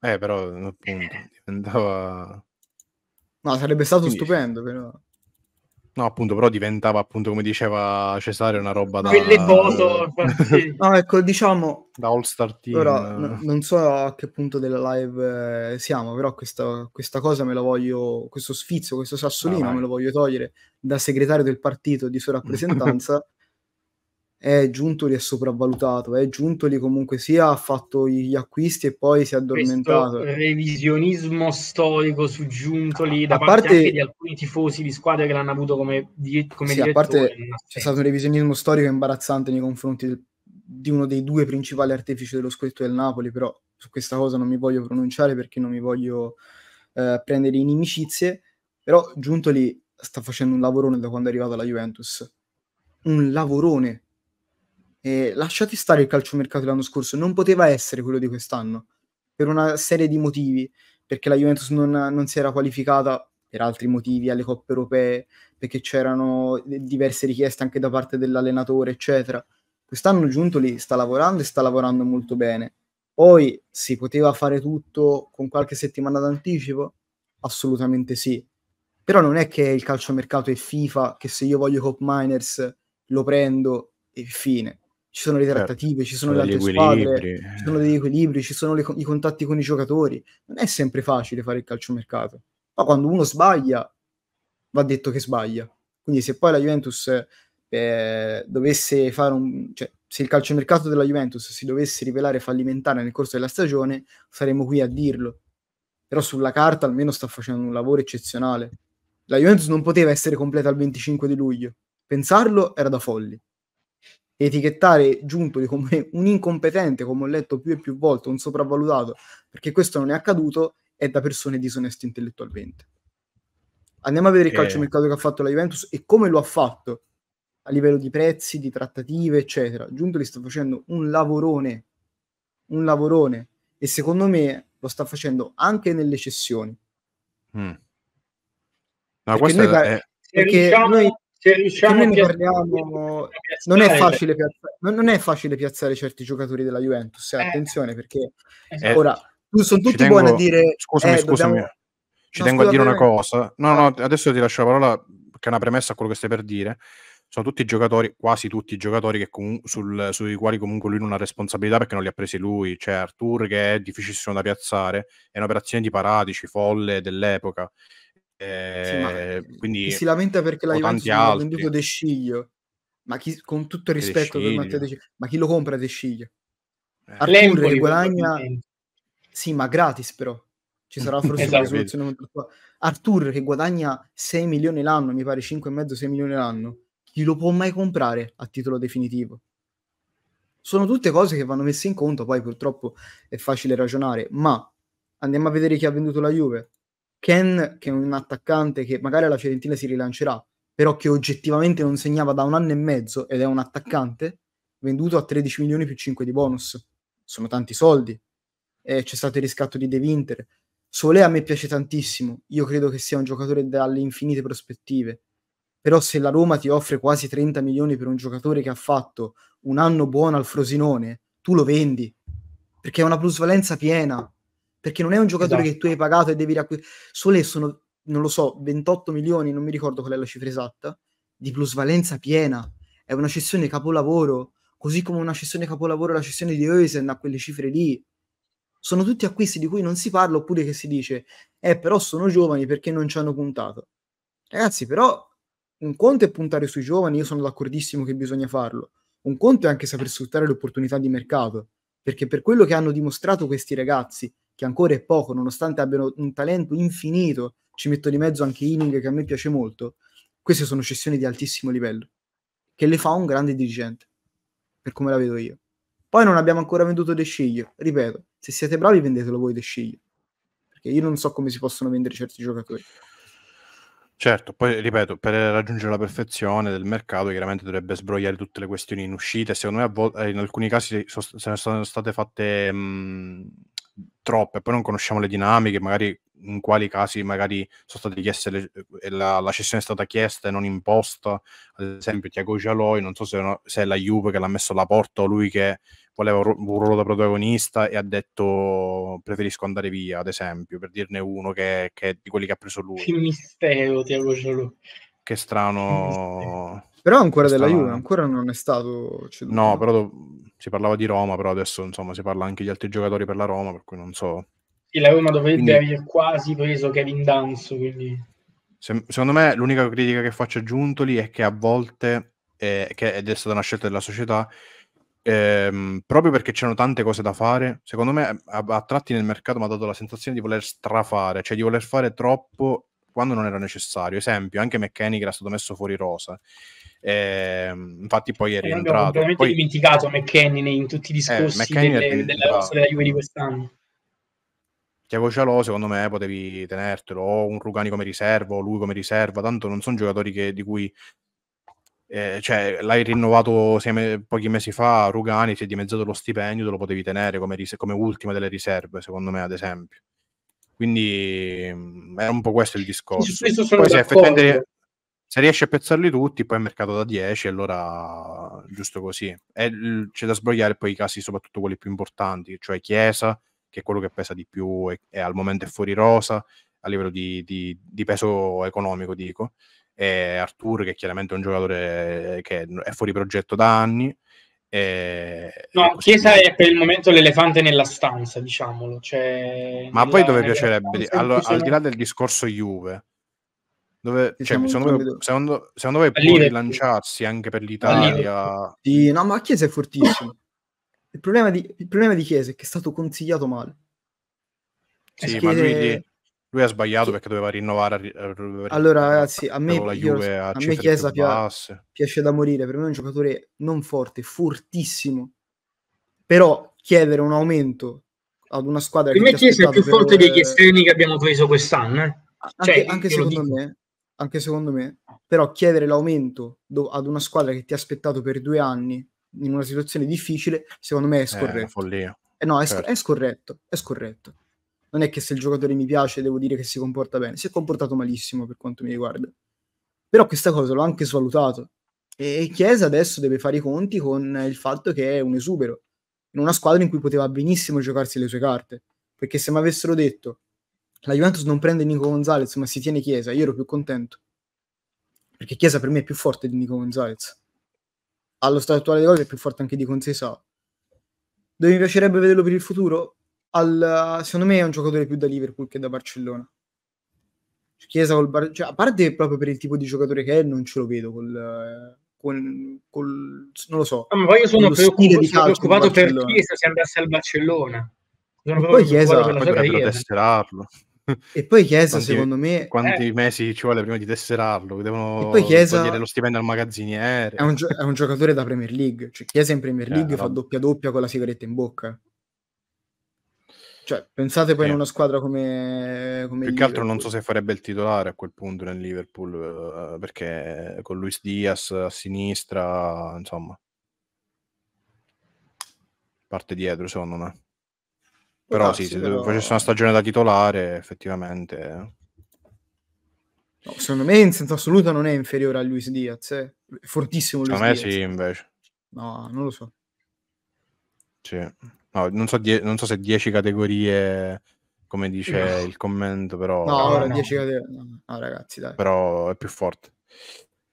Eh, però appunto, diventava... No, sarebbe stato Quindi... stupendo, però... No, appunto, però diventava appunto come diceva Cesare una roba da quelle foto. sì. no, ecco, diciamo da All Star Team. Ora, n- non so a che punto della live eh, siamo, però questa, questa, cosa me la voglio questo sfizio, questo sassolino ah, me lo voglio togliere da segretario del partito di sua rappresentanza è Giuntoli è sopravvalutato, è Giuntoli comunque sia ha fatto gli acquisti e poi si è addormentato. Questo revisionismo storico su Giuntoli da a parte, parte anche di alcuni tifosi di squadre che l'hanno avuto come, di, come sì, a parte c'è stato un revisionismo storico imbarazzante nei confronti del, di uno dei due principali artefici dello scudetto del Napoli, però su questa cosa non mi voglio pronunciare perché non mi voglio eh, prendere inimicizie, però Giuntoli sta facendo un lavorone da quando è arrivato alla Juventus. Un lavorone e lasciate stare il calciomercato dell'anno scorso, non poteva essere quello di quest'anno, per una serie di motivi, perché la Juventus non, non si era qualificata per altri motivi alle coppe europee, perché c'erano diverse richieste anche da parte dell'allenatore, eccetera. Quest'anno Giuntoli sta lavorando e sta lavorando molto bene. Poi si poteva fare tutto con qualche settimana d'anticipo? Assolutamente sì. Però non è che il calciomercato è FIFA, che se io voglio Cop Miners lo prendo e fine ci sono le certo. trattative, ci sono, sono le altre squadre, ci eh. sono degli equilibri, ci sono le, i contatti con i giocatori. Non è sempre facile fare il calciomercato. Ma quando uno sbaglia, va detto che sbaglia. Quindi se poi la Juventus eh, dovesse fare un... Cioè, se il calciomercato della Juventus si dovesse rivelare fallimentare nel corso della stagione, saremmo qui a dirlo. Però sulla carta almeno sta facendo un lavoro eccezionale. La Juventus non poteva essere completa il 25 di luglio. Pensarlo era da folli etichettare Giuntoli come un incompetente, come ho letto più e più volte, un sopravvalutato, perché questo non è accaduto, è da persone disoneste intellettualmente. Andiamo a vedere il calcio mercato che ha fatto la Juventus e come lo ha fatto a livello di prezzi, di trattative, eccetera. Giuntoli sta facendo un lavorone, un lavorone, e secondo me lo sta facendo anche nelle cessioni. Mm. No, perché noi, è... Eh, perché diciamo... noi se riusciamo a piazzare, parliamo, non, è facile piazzare, non è facile piazzare certi giocatori della Juventus, eh, eh. attenzione perché eh, eh ora sono tutti tengo, buoni a dire scusami, eh, scusami. Dobbiamo... Ci no, tengo a dire una cosa. No, no, adesso ti lascio la parola che è una premessa a quello che stai per dire. Sono tutti giocatori, quasi tutti i giocatori che comu- sul, sui quali comunque lui non ha responsabilità perché non li ha presi lui. C'è Artur che è difficilissimo da piazzare, è un'operazione di Paradici, folle dell'epoca eh, quindi si lamenta perché la Juventus ha venduto De Sciglio. Ma chi, con tutto il rispetto per Matteo De Sciglio, ma chi lo compra De Sciglio? Eh. Artur guadagna... Sì, ma gratis però. Ci sarà forse esatto, una soluzione contrattuale. che guadagna 6 milioni l'anno, mi pare 5,5-6 milioni l'anno, chi lo può mai comprare a titolo definitivo? Sono tutte cose che vanno messe in conto, poi purtroppo è facile ragionare, ma andiamo a vedere chi ha venduto la Juve. Ken, che è un attaccante che magari alla Fiorentina si rilancerà, però che oggettivamente non segnava da un anno e mezzo ed è un attaccante, venduto a 13 milioni più 5 di bonus. Sono tanti soldi. Eh, c'è stato il riscatto di De Winter. Sole a me piace tantissimo, io credo che sia un giocatore dalle infinite prospettive. Però se la Roma ti offre quasi 30 milioni per un giocatore che ha fatto un anno buono al Frosinone, tu lo vendi, perché è una plusvalenza piena perché non è un giocatore esatto. che tu hai esatto. pagato e devi raccogliere. Sole sono, non lo so, 28 milioni, non mi ricordo qual è la cifra esatta, di plusvalenza piena. È una cessione capolavoro, così come una cessione capolavoro la cessione di Eusen a quelle cifre lì. Sono tutti acquisti di cui non si parla oppure che si dice, eh però sono giovani perché non ci hanno puntato. Ragazzi, però un conto è puntare sui giovani, io sono d'accordissimo che bisogna farlo. Un conto è anche saper sfruttare le opportunità di mercato, perché per quello che hanno dimostrato questi ragazzi, che ancora è poco, nonostante abbiano un talento infinito, ci metto di mezzo anche Inning, che a me piace molto, queste sono cessioni di altissimo livello, che le fa un grande dirigente, per come la vedo io. Poi non abbiamo ancora venduto De Sciglio, ripeto, se siete bravi vendetelo voi De Sciglio, perché io non so come si possono vendere certi giocatori. Certo, poi ripeto, per raggiungere la perfezione del mercato chiaramente dovrebbe sbrogliare tutte le questioni in uscita secondo me a vol- eh, in alcuni casi sono state fatte mh, mm, troppe, poi non conosciamo le dinamiche, magari in quali casi magari sono state chieste le, eh, la, la, cessione è stata chiesta e non imposta, ad esempio Tiago Gialoi, non so se, no, se, è la Juve che l'ha messo alla porta o lui che voleva un ruolo da protagonista e ha detto preferisco andare via, ad esempio, per dirne uno che, che è di quelli che ha preso lui. Che mistero Tiago Gialoi. Che strano però ancora della Juve, ancora non è stato ceduto. No, però do... si parlava di Roma, però adesso insomma si parla anche di altri giocatori per la Roma, per cui non so. E la Roma dovrebbe quindi... aver quasi preso Kevin Danso, quindi... Se... secondo me l'unica critica che faccio a Giuntoli è che a volte, eh, che ed è stata una scelta della società, ehm, proprio perché c'erano tante cose da fare, secondo me a, a tratti nel mercato mi ha dato la sensazione di voler strafare, cioè di voler fare troppo quando non era necessario. Esempio, anche McKenny che era stato messo fuori rosa. Eh, infatti poi è rientrato. Abbiamo completamente poi... dimenticato McKenny in tutti i eh, discorsi eh, delle, della rosa della Juve di quest'anno. Tiago Cialò, secondo me, potevi tenertelo, o un Rugani come riserva, o lui come riserva, tanto non sono giocatori che, di cui eh, cioè, l'hai rinnovato me- pochi mesi fa, Rugani si è dimezzato lo stipendio, te lo potevi tenere come, ris- come, ultima delle riserve, secondo me, ad esempio. Quindi mm, era un po' questo il discorso. Poi se effettivamente se riesci a piazzarli tutti, poi è mercato da 10, allora giusto così. E c'è da sbrogliare poi i casi, soprattutto quelli più importanti, cioè Chiesa, che è quello che pesa di più e, e al momento è fuori rosa, a livello di, di, di peso economico, dico. E Artur, che chiaramente è un giocatore che è fuori progetto da anni eh, no, eh, Chiesa è per il momento l'elefante nella stanza, diciamolo. Cioè, Ma a voi dove piacerebbe? allora, al di là del discorso Juve, dove, cioè, secondo, me, secondo, secondo me può rilanciarsi anche per l'Italia. Sì, no, ma Chiesa è fortissimo. Il problema, di, il problema di Chiesa è che è stato consigliato male. Sì, ma lui, lui ha sbagliato perché doveva rinnovare. Eh, allora, ragazzi, a me, io, a me Chiesa piace, piace da morire. Per me è un giocatore non forte, fortissimo. Però chiedere un aumento ad una squadra per che. Me Chiesa è più forte per... degli esterni eh, che abbiamo preso quest'anno. Eh? Anche, cioè, anche secondo me, anche secondo me. Però chiedere l'aumento do- ad una squadra che ti ha aspettato per due anni in una situazione difficile, secondo me è eh, scorretto. Eh, follia. Eh, no, è, certo. sc- è scorretto. È scorretto non è che se il giocatore mi piace devo dire che si comporta bene, si è comportato malissimo per quanto mi riguarda. Però questa cosa l'ho anche svalutato. E Chiesa adesso deve fare i conti con il fatto che è un esubero, in una squadra in cui poteva benissimo giocarsi le sue carte. Perché se mi avessero detto la Juventus non prende Nico Gonzalez ma si tiene Chiesa, io ero più contento. Perché Chiesa per me è più forte di Nico Gonzalez. Allo stato attuale di cose è più forte anche di Consesao. Dove mi piacerebbe vederlo per il futuro? al, secondo me è un giocatore più da Liverpool che da Barcellona. Chiesa col Bar- cioè, a parte proprio per il tipo di giocatore che è, non ce lo vedo col, col, col non lo so. No, ma io sono preoccupato, sono preoccupato per Chiesa se andasse al Barcellona. Sono poi Chiesa dovrebbero tesserarlo. E poi Chiesa, quanti, secondo me, quanti eh. mesi ci vuole prima di tesserarlo? Devono e Chiesa, lo stipendio al magazziniere. È un, gio- è un, giocatore da Premier League. Cioè, Chiesa in Premier eh, League eh, fa doppia doppia con la sigaretta in bocca. Cioè, pensate poi sì. in eh. una squadra come, come Più che altro non so se farebbe il titolare a quel punto nel Liverpool, eh, perché con Luis Diaz a sinistra, insomma, parte dietro secondo me. Però Grazie, esatto, sì, se però... facesse una stagione da titolare, effettivamente... Eh. No, secondo me in senso assoluto non è inferiore a Luis Diaz, eh. fortissimo Luis Diaz. A me Diaz. sì, invece. No, non lo so. Sì no, non, so die- non so se 10 categorie come dice no. il commento, però... No, allora, no. 10 categorie... No, ragazzi, dai. Però è più forte.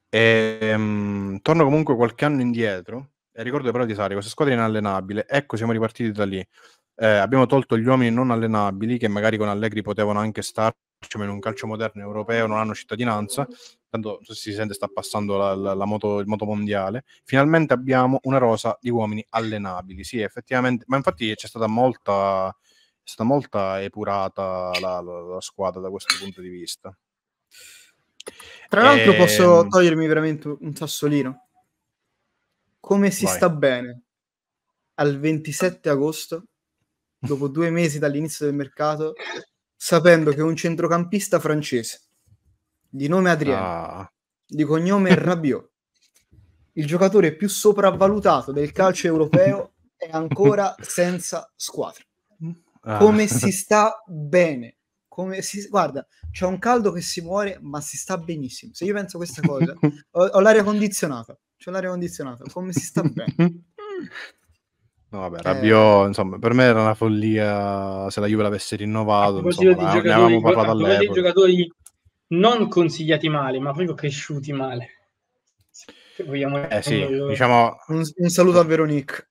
E, um, torno comunque qualche anno indietro e ricordo però di Sari, questa squadra è inallenabile. Ecco, siamo ripartiti da lì eh, abbiamo tolto gli uomini non allenabili che magari con Allegri potevano anche starci diciamo, ma in un calcio moderno europeo non hanno cittadinanza tanto si sente sta passando la, la, la moto, il moto mondiale finalmente abbiamo una rosa di uomini allenabili sì effettivamente ma infatti c'è stata molta è stata molta epurata la, la squadra da questo punto di vista tra l'altro e... Ehm, posso togliermi veramente un sassolino come si Vai. sta bene al 27 agosto dopo due mesi dall'inizio del mercato, sapendo che un centrocampista francese di nome Adrien, ah. di cognome Rabiot, il giocatore più sopravvalutato del calcio europeo, è ancora senza squadra. Ah. Come ah. si sta bene? Come si, guarda, c'è un caldo che si muore, ma si sta benissimo. Se io penso a questa cosa, ho, ho l'aria condizionata. C'è l'aria condizionata, come si sta bene? No, vabbè, eh, Rabiot, eh... insomma, per me era una follia se la Juve l'avesse rinnovato, insomma, di ne avevamo parlato all'epoca. Di giocatori non consigliati male, ma proprio cresciuti male. Se vogliamo eh sì, diciamo... un, un saluto a Veronique.